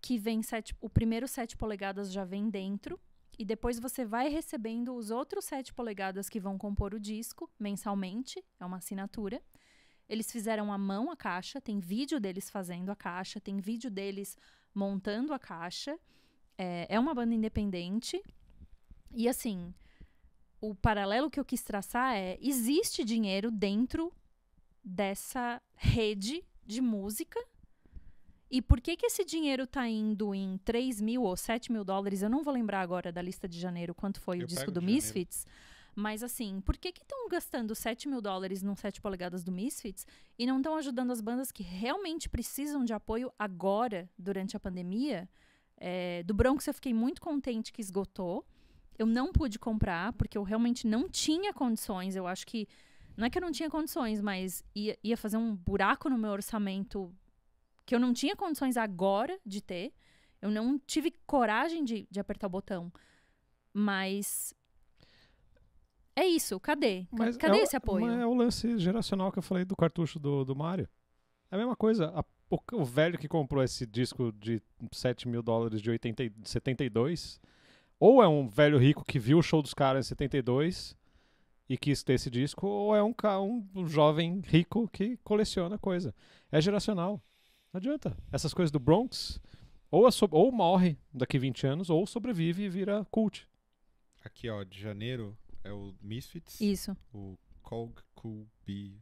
Speaker 3: que vem sete, o primeiro sete polegadas já vem dentro. E depois você vai recebendo os outros sete polegadas que vão compor o disco mensalmente, é uma assinatura. Eles fizeram à mão a caixa, tem vídeo deles fazendo a caixa, tem vídeo deles montando a caixa. É, é uma banda independente. E assim, o paralelo que eu quis traçar é: existe dinheiro dentro dessa rede de música e por que que esse dinheiro está indo em 3 mil ou 7 mil dólares? Eu não vou lembrar agora da lista de janeiro quanto foi eu o disco do Misfits. Janeiro. Mas assim, por que estão gastando 7 mil dólares num 7 polegadas do Misfits e não estão ajudando as bandas que realmente precisam de apoio agora, durante a pandemia? É, do Bronx eu fiquei muito contente que esgotou. Eu não pude comprar, porque eu realmente não tinha condições. Eu acho que. Não é que eu não tinha condições, mas ia, ia fazer um buraco no meu orçamento que eu não tinha condições agora de ter. Eu não tive coragem de, de apertar o botão. Mas é isso, cadê? Mas cadê é o, esse apoio? É o
Speaker 2: lance geracional que eu falei do cartucho do, do Mario. É a mesma coisa. A, o, o, velho que comprou esse disco de 7 mil dólares de, 80, 72, ou é um velho rico que viu o show dos caras em 72 e quis ter esse disco, ou é um, um jovem rico que coleciona coisa. É geracional. Não adianta. Essas coisas do Bronx, ou, so ou morre daqui 20 anos, ou sobrevive e vira cult.
Speaker 1: Aqui, ó, de janeiro é o Misfits. Isso. O Kog Kubi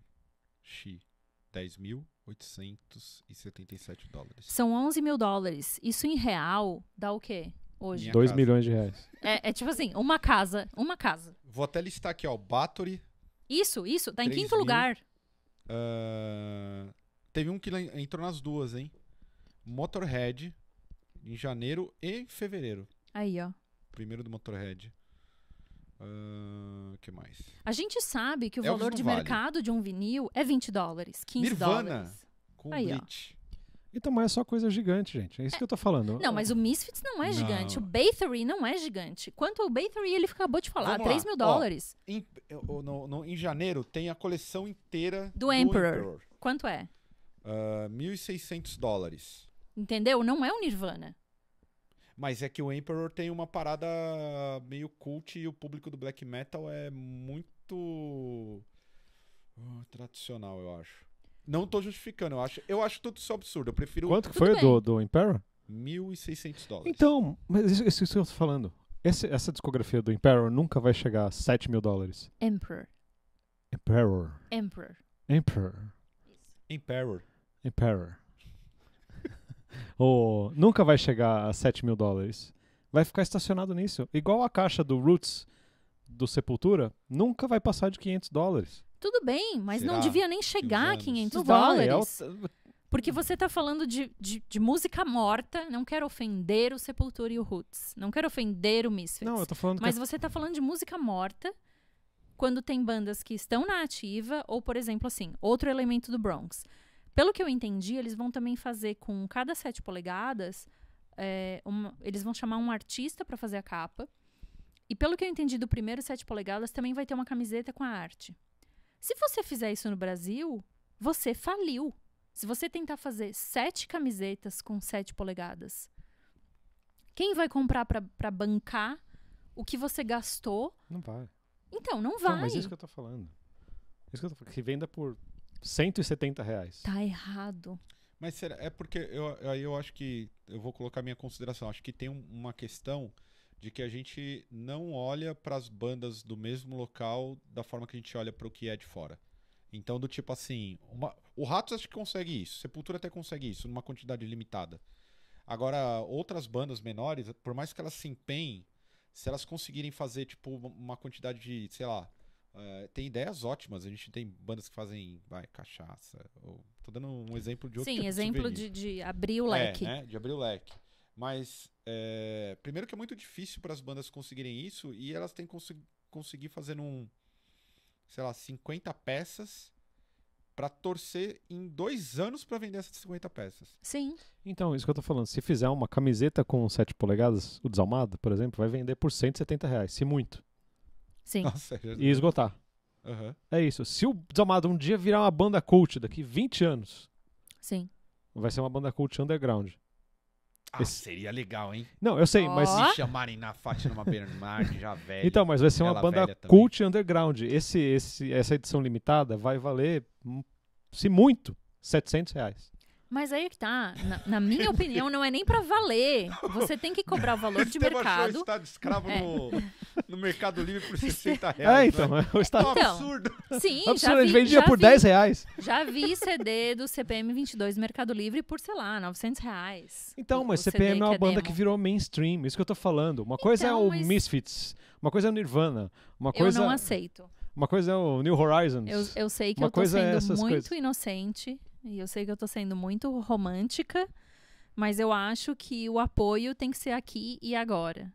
Speaker 1: Shi. 10.877 dólares.
Speaker 3: São 11 mil dólares. Isso em real dá o quê? Hoje. 2 milhões de reais. É, é, tipo assim, uma casa. Uma casa.
Speaker 1: Vou até listar aqui, ó. Battery.
Speaker 3: Isso, isso. Tá em quinto mil. lugar.
Speaker 1: Uh, teve um que entrou nas duas, hein? Motorhead. Em janeiro e em fevereiro. Aí, ó. Primeiro do Motorhead. Uh, que mais? A
Speaker 3: gente sabe que o Elvis valor de vale. mercado de um vinil é 20 dólares, 15 Nirvana, dólares. com Aí, Bleach.
Speaker 2: Ó. Então, mas é só coisa gigante, gente. É isso é. que eu tô falando. Não, mas o
Speaker 3: Misfits não é não. gigante. O Bathory não é gigante. Quanto ao Bathory, ele acabou de falar, Vamos 3 lá. mil dólares. Ó, em,
Speaker 1: no, no, em janeiro tem a coleção inteira do, do Emperor. Emperor. Quanto é? Uh, 1.600 dólares.
Speaker 3: Entendeu? Não é o Nirvana.
Speaker 1: Mas é que o Emperor tem uma parada meio cult e o público do black metal é
Speaker 3: muito
Speaker 1: uh, tradicional, eu acho. Não tô justificando, eu acho. Eu acho tudo isso absurdo. Eu prefiro. Quanto que foi do, do Emperor? 1.600 dólares. Então,
Speaker 2: mas isso, isso que eu tô falando. Esse, essa discografia do Emperor nunca vai chegar a 7 mil dólares. Emperor. Emperor. Emperor. Emperor. Emperor. Emperor. Ou nunca vai chegar a 7 mil dólares. Vai ficar estacionado nisso. Igual a caixa do Roots do Sepultura, nunca vai passar de 500 dólares.
Speaker 3: Tudo bem, mas Será? não devia nem chegar a 500 dólares. Vai, é o... Porque você está falando de, de, de, música morta, não quero ofender o Sepultura e o Roots. Não quero ofender o Misfits. Não, eu tô falando Mas que... É você está falando de música morta quando tem bandas que estão na ativa, ou, por exemplo, assim, outro elemento do Bronx. Pelo que eu entendi, eles vão também fazer com cada sete polegadas. É, uma, eles vão chamar um artista para fazer a capa. E pelo que eu entendi do primeiro sete polegadas, também vai ter uma camiseta com a arte. Se você fizer isso no Brasil, você faliu. Se você tentar fazer sete camisetas com sete polegadas, quem vai comprar para bancar o que você gastou? Não vai. Então, não vai. Não, mas isso que eu tô
Speaker 2: falando. Isso que eu tô falando. Que venda por 170 reais.
Speaker 3: Tá errado.
Speaker 1: Mas será, é porque eu, aí eu acho que, eu vou colocar minha consideração, acho que tem uma questão de que a gente não olha para as bandas do mesmo local da forma que a gente olha para o que é de fora. Então, do tipo assim, uma, o Ratos acho que consegue isso, Sepultura até consegue isso, numa quantidade limitada. Agora, outras bandas menores, por mais que elas se empenhem, se elas conseguirem fazer, tipo, uma quantidade de, sei lá, ah, tem ideias ótimas. A gente tem bandas que fazem, vai, cachaça. Ou, tô dando um exemplo de outro Sim, tipo exemplo de, de, de, abrir o é, leque. É, né? De abrir o leque. Mas, é, primeiro que é muito difícil para as bandas conseguirem isso e elas têm que cons conseguir fazer um, sei lá, 50 peças para torcer em dois anos para vender essas 50 peças. Sim.
Speaker 2: Então, isso que eu tô falando. Se fizer uma camiseta com 7 polegadas, o desalmado, por exemplo, vai vender por 170 reais, se muito.
Speaker 3: Sim. Nossa, é E
Speaker 2: esgotar. Uhum. É isso. Se o Desalmado um dia virar uma banda cult daqui 20 anos. Sim. Vai ser uma banda cult underground. Ah, Esse...
Speaker 1: seria legal, hein?
Speaker 3: Não, eu sei, oh. mas. Se
Speaker 1: chamarem na Fátima Bernard, já velho. Então, mas vai ser uma banda cult
Speaker 2: underground. Esse, esse, essa edição limitada vai valer, hum, se muito, 700 reais.
Speaker 3: Mas aí é que tá. Na, na minha opinião, não é nem para valer. Você tem que cobrar o valor de mercado. o estado escravo é. no,
Speaker 1: no Mercado Livre por 60 é, reais. É, então. Né? É, o estado...
Speaker 2: então, é um então, absurdo.
Speaker 3: Sim, absurdo. Já vi, Ele vendia já por vi, 10 reais. Já vi CD do CPM 22 Mercado Livre por, sei lá, 900 reais. Então, mas CPM é uma é banda que
Speaker 2: virou mainstream. Isso que eu tô falando. Uma coisa então, é o mas... Misfits. Uma coisa é o Nirvana. Uma coisa... Eu não aceito. Uma coisa é o New Horizons. Eu, eu sei que uma eu tô sendo é muito coisas.
Speaker 3: inocente e eu sei que eu tô sendo muito romântica, mas eu acho que o apoio tem que ser aqui e agora.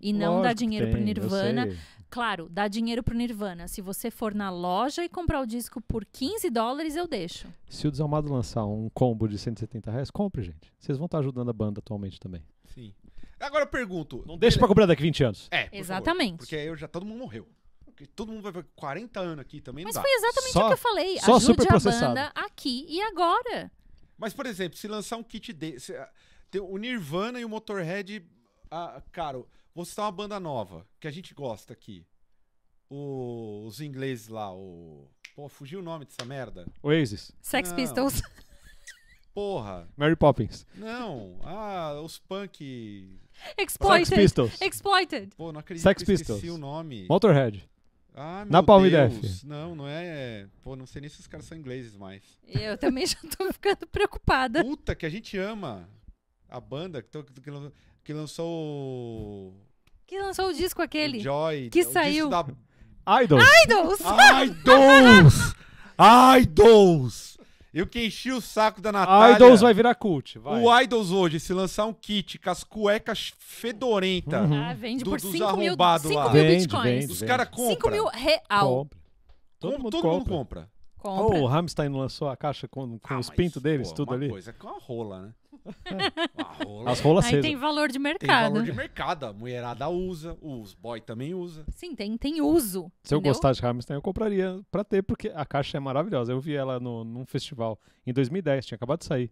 Speaker 3: E não Lógico dar dinheiro tem, pro Nirvana. Claro, dar dinheiro pro Nirvana. Se você for na loja e comprar o disco por 15 dólares, eu deixo.
Speaker 2: Se o Desalmado lançar um combo de 170 reais, compre, gente. Vocês vão estar ajudando a banda atualmente também.
Speaker 1: Sim.
Speaker 3: Agora eu pergunto.
Speaker 1: Não deixa pra comprar daqui 20 anos. É. por favor, Exatamente. porque eu já todo mundo morreu que todo mundo vai ver 40 anos aqui também Mas não dá. foi exatamente só, o que eu falei.
Speaker 3: Só Ajude super processado. a banda aqui e agora.
Speaker 1: Mas, por exemplo, se lançar um kit desse... Ah, o Nirvana e o Motorhead... Ah, cara, você citar uma banda nova, que a gente gosta aqui. O, os ingleses lá, o... Pô, fugiu o nome dessa merda.
Speaker 2: Oasis. Sex não. Pistols.
Speaker 1: Porra.
Speaker 2: Mary Poppins.
Speaker 1: Não. Ah, os punk. Exploited. Sex Pistols.
Speaker 3: Exploited. Pô, não acredito Sex que eu esqueci Pistols. o nome. Motorhead. Ah, na Palme
Speaker 1: Não, não é, é. Pô, não sei nem se os caras são ingleses mais. Eu também
Speaker 3: já tô ficando preocupada.
Speaker 1: Puta, que a gente ama. A banda que, que lançou
Speaker 3: Que lançou o disco aquele. O Joy. Que é saiu. Da... Idols. Idols!
Speaker 1: Idols! Idols! Eu que enchi o saco da Natália. Idols vai virar cult. Vai. O Idols hoje, se lançar um kit com as cuecas fedorentas. uhum. ah, vende do, por dos 5 mil, 5 mil bitcoins. Vende, vende, Os caras compram. 5 mil
Speaker 3: real. Compre.
Speaker 2: Todo, Com, mundo, todo compra. mundo compra. Compra. Oh, o Rammstein lançou a caixa com, com ah, os pintos deles, pô, tudo uma ali. É uma coisa com a rola, né?
Speaker 3: É. rola. As rolas Aí tem valor de mercado. Tem valor de mercado.
Speaker 1: A mulherada usa, os boy também usa.
Speaker 3: Sim, tem, tem uso. Se entendeu? eu gostasse
Speaker 2: de Rammstein, eu compraria pra ter, porque a caixa é maravilhosa. Eu vi ela no, num festival em 2010, tinha acabado de sair.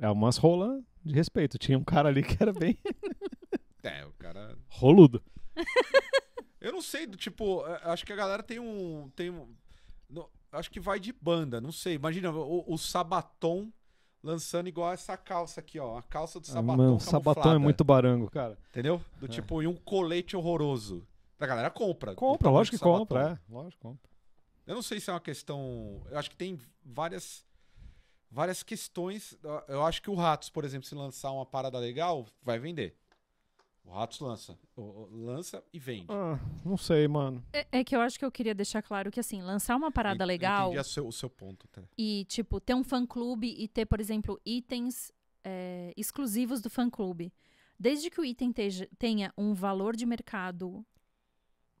Speaker 2: É umas rolas de respeito. Tinha um cara ali que era bem.
Speaker 1: é, o cara. Roludo. eu não sei, tipo, acho que a galera tem um. Tem um... Acho que vai de banda, não sei. Imagina o, o Sabaton lançando igual essa calça aqui, ó. A calça do ah, Sabaton. mano, Sabaton é muito barango, cara. Entendeu? Do é. tipo, e um colete horroroso. A galera compra. Compra, é, lógico que compra, é. Lógico compra. Eu não sei se é uma questão. Eu acho que tem várias. Várias questões. Eu acho que o Ratos, por exemplo, se lançar uma parada legal, vai vender. O Ratos lança. Lança e vende. Ah,
Speaker 2: não sei, mano.
Speaker 3: É, é, que eu acho que eu queria deixar claro que, assim, lançar uma parada eu, legal. Eu
Speaker 1: seu, o seu ponto, até.
Speaker 3: E, tipo, ter um fã-clube e ter, por exemplo, itens é, exclusivos do fã-clube. Desde que o item teja, tenha um valor de mercado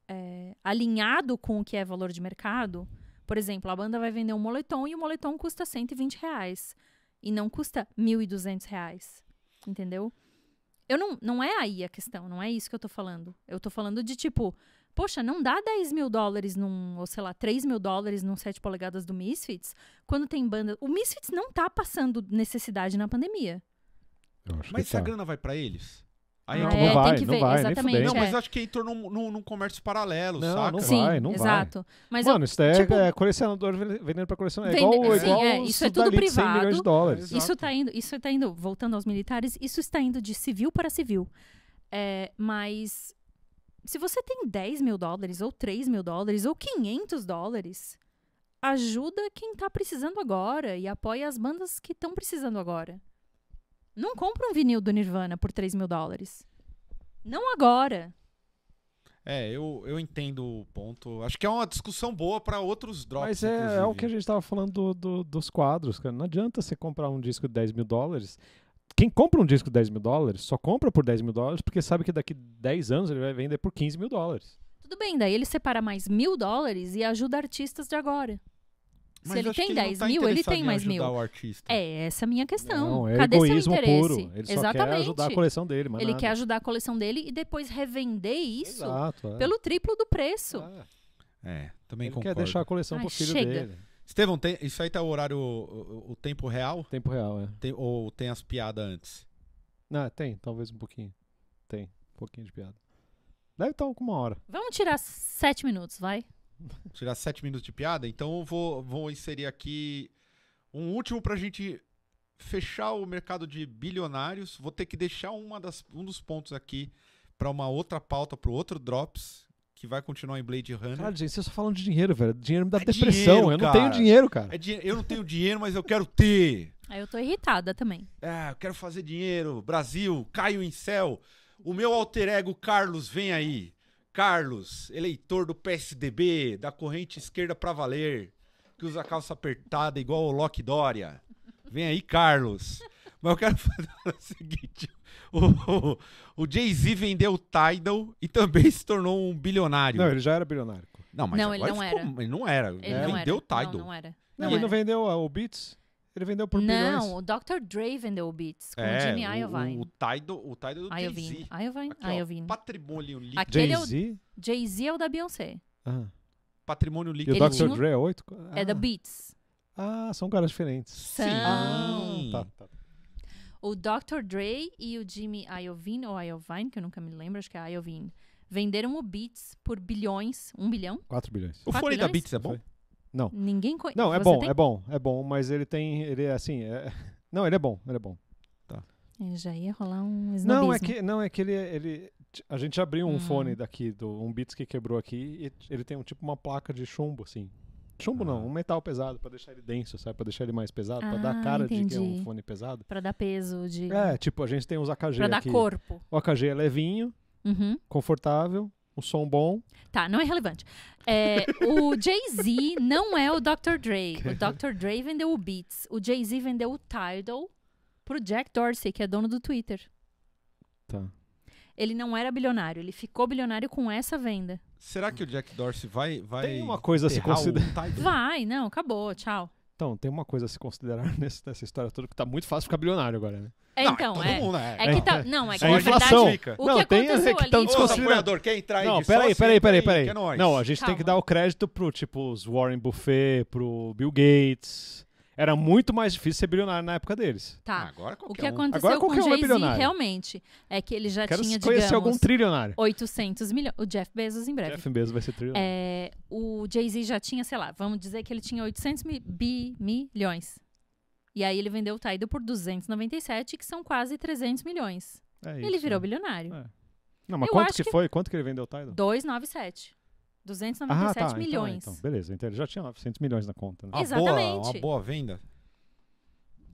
Speaker 3: é, alinhado com o que é valor de mercado. Por exemplo, a banda vai vender um moletom e o moletom custa 120 reais. E não custa 1.200 reais. Entendeu? Eu não, não é aí a questão, não é isso que eu tô falando. Eu tô falando de tipo, poxa, não dá 10 mil dólares num, ou sei lá, 3 mil dólares num 7 polegadas do Misfits, quando tem banda. O Misfits não tá passando necessidade na pandemia.
Speaker 1: Mas se a tá. grana vai para eles? Aí ah, não, é, não vai, tem que não ver, vai, exatamente. Não, mas é.
Speaker 3: acho que entrou num, num, num comércio paralelo, não, saca? Não Sim, vai, não exato. vai. Mas Mano, isso é, tipo,
Speaker 2: é colecionador vendendo para colecionador. É igual, igual é,
Speaker 3: isso é tudo privado. De dólares. Isso está indo, isso tá indo, voltando aos militares, isso está indo de civil para civil. É, mas se você tem 10 mil dólares, ou 3 mil dólares, ou 500 dólares, ajuda quem está precisando agora e apoia as bandas que estão precisando agora. Não compra um vinil do Nirvana por 3 mil dólares. Não agora.
Speaker 1: É, eu, eu entendo o ponto. Acho que é uma discussão boa para outros drops. Mas é, é, o que a
Speaker 2: gente estava falando do, do, dos quadros, cara. Não adianta você comprar um disco de 10 mil dólares. Quem compra um disco de 10 mil dólares só compra por 10 mil dólares porque sabe que daqui 10 anos ele vai vender por 15 mil dólares.
Speaker 3: Tudo bem, daí ele separa mais mil dólares e ajuda artistas de agora. Mas se ele tem 10 tá mil, ele tem mais mil. É essa é a minha questão. Não, é Cadê seu interesse? Puro. Ele Exatamente. quer ajudar a coleção dele, Ele nada. quer ajudar a coleção dele e depois revender isso Exato, é. pelo triplo do preço. É, é
Speaker 1: também ele concordo. quer deixar a coleção Ai, pro filho chega. dele. Estevão, tem, isso aí tá o horário, o, o, tempo real? Tempo real, é. Tem, ou tem as piadas antes? Não, tem, talvez um pouquinho. Tem, um pouquinho de piada. Deve estar tá com uma hora.
Speaker 3: Vamos tirar sete minutos, vai
Speaker 1: tirar sete minutos de piada, então vou, vou inserir aqui um último para a gente fechar o mercado de bilionários. Vou ter que deixar uma das, um dos pontos aqui para uma outra pauta, para outro Drops, que vai continuar em Blade Runner. Cara, gente,
Speaker 2: vocês só falam de dinheiro, velho. Dinheiro me dá é depressão. Dinheiro, eu não tenho dinheiro, cara. É di eu não
Speaker 1: tenho dinheiro, mas eu quero ter.
Speaker 3: Aí ah, eu tô irritada também.
Speaker 1: É, eu quero fazer dinheiro. Brasil, Caio em céu. O meu alter ego, Carlos, vem aí. Carlos, eleitor do PSDB, da corrente esquerda pra valer, que usa calça apertada igual o Loki Dória. Vem aí, Carlos. Mas eu quero falar o seguinte: o, o, o Jay-Z vendeu o Tidal e também se tornou um bilionário. Não, ele já era bilionário. Não, mas não, ele, não ficou, ele não era. Ele não era. Ele vendeu o Tidal. Não, não era. Não, não ele era. não vendeu ah, o Beats?
Speaker 2: Ele vendeu por bilhões.
Speaker 3: Não, o Dr. Dre vendeu o Beats com é, o Jimmy Iovine. O, o
Speaker 1: Tidal, o Tido do Jay-Z.
Speaker 3: Iovine, Aqui, Iovine. Ó, patrimônio líquido. Aquele é Jay-Z? É Jay-Z é o da Beyoncé.
Speaker 1: Ah.
Speaker 2: Patrimônio
Speaker 3: líquido. E o Dr. Dre é oito? Ah. É da ah. Beats.
Speaker 2: Ah, são caras diferentes. São. Ah, tá,
Speaker 3: tá. tá. O Dr. Dre e o Jimmy Iovine, ou Iovine, que eu nunca me lembro, acho que é Iovine, venderam o Beats por bilhões, um bilhão. Quatro bilhões. O fone bilhões? da Beats é bom?
Speaker 2: Não. Ninguém conhece. Não, é Você bom, tem? é bom, é bom, mas ele tem. Ele é assim. É... Não, ele é bom, ele é bom. Tá.
Speaker 3: Ele já ia rolar um snobismo. Não, é que,
Speaker 2: não, é que ele, ele. A gente abriu um hum. fone daqui, do, um Beats que quebrou aqui, e ele tem um tipo uma placa de chumbo, assim. Chumbo ah. não, um metal pesado para deixar ele denso, sabe? Para deixar ele mais pesado, ah, para dar cara entendi. de que é um fone pesado. Para dar peso de É, tipo, a gente tem os AKG Para dar corpo. O AKG é levinho, uhum. confortável, um som bom.
Speaker 3: Tá, não é relevante. É, o Jay-Z não é o Dr. Dre. O Dr. Dre vendeu o Beats. O Jay-Z vendeu o Tidal pro Jack Dorsey, que é dono do Twitter. Tá. Ele não era bilionário, ele ficou bilionário com essa venda.
Speaker 1: Será que o Jack Dorsey vai. vai Tem uma
Speaker 2: coisa a se considerar.
Speaker 3: Vai, não, acabou, tchau.
Speaker 2: Então, tem uma coisa a se considerar nessa, história toda, que tá muito fácil ficar bilionário agora, né? É, não, é então, é. Mundo, é, é, que tá, é. não, é, é que é inflação. verdade, o não, que tem, aconteceu que tá ali... Desconsiderando... Ô, quer entrar aí Não, peraí, peraí, peraí, peraí. Não, a gente Calma. tem que dar o crédito pro, tipo, os Warren Buffet, pro Bill Gates... Era muito mais difícil ser bilionário na época deles. Tá. Ah, agora O que um. aconteceu Agora, com o Jay-Z um é
Speaker 3: realmente é que ele já Quero tinha, conhecer digamos, algum trilionário. 800 milhões. O Jeff Bezos em breve. Jeff Bezos vai ser trilionário. É, o Jay-Z já tinha, sei lá, vamos dizer que ele tinha 800 mi bi milhões. E aí ele vendeu o Tidal por 297, que são quase 300 milhões. É isso, ele virou é. bilionário. É. Não, mas Eu quanto que, que foi? Quanto que ele vendeu o Tidal? 297. 297 ah, tá, então é, então, milhões. Então,
Speaker 2: então, beleza, então ele já tinha 900
Speaker 1: milhões na conta. Né? Uma Exatamente. Boa, uma boa venda.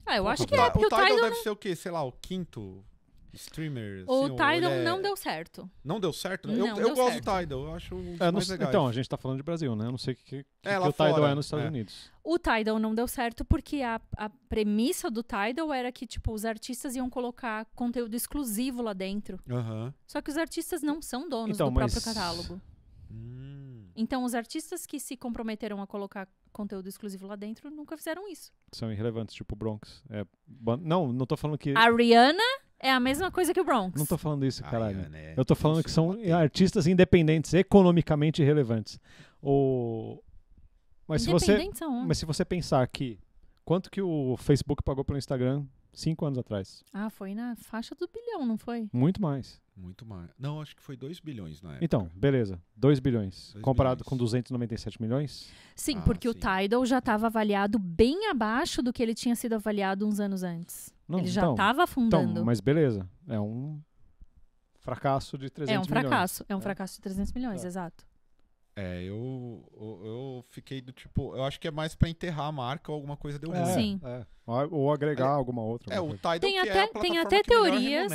Speaker 3: Ah, eu acho tá que é, porque o, o Tidal, deve não...
Speaker 2: ser o quê? Sei lá, o
Speaker 1: quinto streamer. Assim,
Speaker 3: o Tidal é... não deu certo.
Speaker 1: Não deu certo? Né? Não, eu, eu gosto do Tidal, eu acho é, mais legal. Então, a
Speaker 2: gente tá falando de Brasil, né? Eu não sei o que, que, é,
Speaker 1: que
Speaker 3: o
Speaker 2: Tidal fora, é nos Estados é. Unidos.
Speaker 3: O Tidal não deu certo porque a, a premissa do Tidal era que, tipo, os artistas iam colocar conteúdo exclusivo lá dentro. Só que os artistas não são donos então, do mas... próprio catálogo. Hum. Então, os artistas que se comprometeram a colocar conteúdo exclusivo lá dentro nunca fizeram isso.
Speaker 2: São irrelevantes, tipo Bronx. É, não, não tô falando que. A
Speaker 3: Rihanna é a mesma coisa que o Bronx. Não
Speaker 2: tô falando isso, caralho. Ai, né? Eu tô falando que são artistas independentes, economicamente relevantes. O... Mas, se você... Mas se você pensar que quanto que o Facebook pagou pelo Instagram Cinco anos atrás.
Speaker 3: Ah, foi na faixa do bilhão, não foi?
Speaker 2: Muito mais.
Speaker 1: Muito mais. Não, acho que foi 2 bilhões na então, época. Então, beleza. 2 bilhões. Dois comparado bilhões. com
Speaker 2: 297 milhões? Sim, ah, porque
Speaker 3: sim. o Tidal já estava avaliado bem abaixo do que ele tinha sido avaliado uns anos antes. Não, ele já estava então, afundando. Então, mas
Speaker 2: beleza. É um fracasso
Speaker 1: de 300 milhões. É um fracasso. Milhões. É um é. fracasso
Speaker 3: de 300 milhões, é. exato.
Speaker 1: É, eu, eu, eu fiquei do tipo. Eu acho que é mais pra enterrar a marca ou alguma coisa deu é, ruim. É, Sim. É. Ou agregar é, alguma outra. É, o Tidal tem é até, é tem até teorias.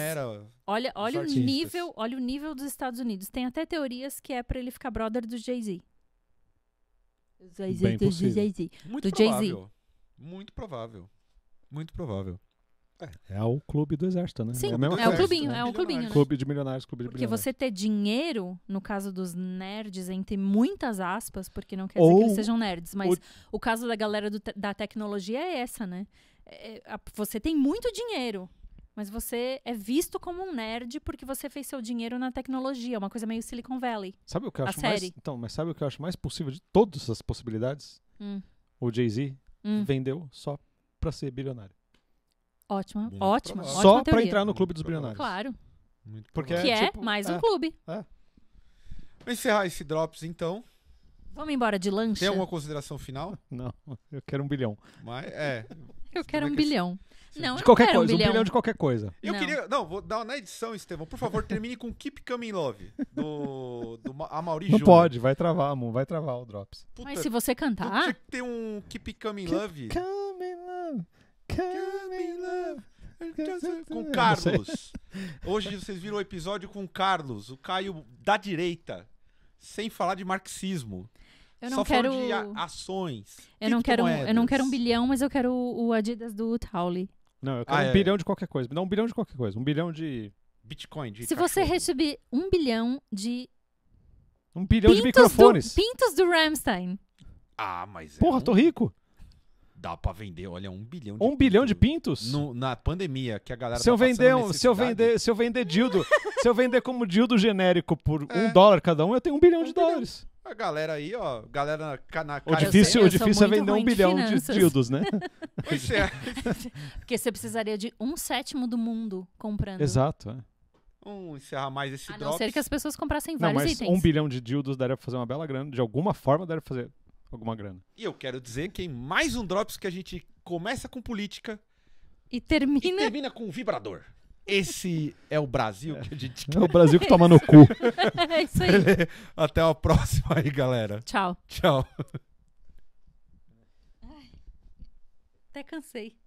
Speaker 3: Olha, olha o nível, olha o nível dos Estados Unidos. Tem até teorias que é pra ele ficar brother do Jay-Z. Jay-Z, do Jay-Z. Muito do provável. Jay -Z. Muito
Speaker 1: provável. Muito
Speaker 2: provável. É, é, o clube do exército, né? Sim, é, o, é o clubinho, né? é o clubinho. Né? Clube de milionários, clube porque de milionários. Porque
Speaker 3: você ter dinheiro, no caso dos nerds, entre muitas aspas, porque não quer Ou dizer que eles sejam nerds, mas o, o caso da galera te da tecnologia é essa, né? É, é, a, você tem muito dinheiro, mas você é visto como um nerd porque você fez seu dinheiro na tecnologia, é uma coisa meio Silicon Valley. Sabe o que eu acho série. mais?
Speaker 2: Então, mas sabe o que eu acho mais possível de todas as possibilidades? Hum. O Jay-Z hum. vendeu só para ser bilionário.
Speaker 3: Ótima, Muito ótima. Só ótima para entrar no clube dos bilionários. Claro.
Speaker 1: Muito Porque é, que é, tipo, mais um é. clube. Vamos é. encerrar esse Drops, então.
Speaker 3: Vamos embora de lanche. Tem alguma
Speaker 1: consideração final? Não, eu quero um bilhão. Mas, é.
Speaker 3: Eu quero é um bilhão. Não, de eu
Speaker 1: qualquer quero coisa, um bilhão. de qualquer coisa. Eu Não. queria. Não, vou dar na edição, Estevão. Por favor, termine com Keep Coming Love. Do, do Ma- Júnior. Não pode,
Speaker 2: vai travar, amor, vai travar o Drops.
Speaker 1: Puta, Mas se você cantar, Tem ter um Keep Coming Love com Carlos. Hoje vocês viram o episódio com o Carlos, o Caio da direita, sem falar de marxismo.
Speaker 3: Eu não Só quero de
Speaker 1: ações. Eu não quero, eu não quero um
Speaker 3: bilhão, mas eu quero o Adidas do Tauli.
Speaker 2: Não, eu ah, quero ah, um é. bilhão de qualquer coisa. não um bilhão de qualquer coisa. Um bilhão de Bitcoin. De Se cachorro. você
Speaker 3: receber um bilhão de
Speaker 1: um bilhão pintos de microfones. Do,
Speaker 3: pintos do Ramstein.
Speaker 1: Ah, mas é Porra, um... tô rico. Dá pra vender, olha, um bilhão de Um pintos bilhão de pintos? no- na pandemia que a galera Se tá eu, vender, um- se, eu vender,
Speaker 2: se eu vender dildo, se eu vender como dildo genérico por um é. dólar cada um, eu tenho um bilhão de dólares.
Speaker 1: A galera aí, ó, galera na, na O cara- difícil, sei, o difícil é vender um de bilhão de dildos, né?
Speaker 3: Pois é. Porque você precisaria de um sétimo do mundo comprando. Exato. é. Vamos
Speaker 1: encerrar mais esse A não ser que as pessoas comprassem
Speaker 3: Não, vários mas itens. um
Speaker 2: bilhão de dildos daria pra fazer uma bela grana. De alguma forma daria pra fazer
Speaker 1: alguma grana. E eu quero dizer que em mais um Drops que a gente começa com política. E termina. E termina com vibrador. Esse é o Brasil que a gente quer. É o Brasil que toma no
Speaker 3: cu. é isso aí.
Speaker 1: Até a próxima aí, galera. Tchau. Tchau.
Speaker 3: Ai, até cansei.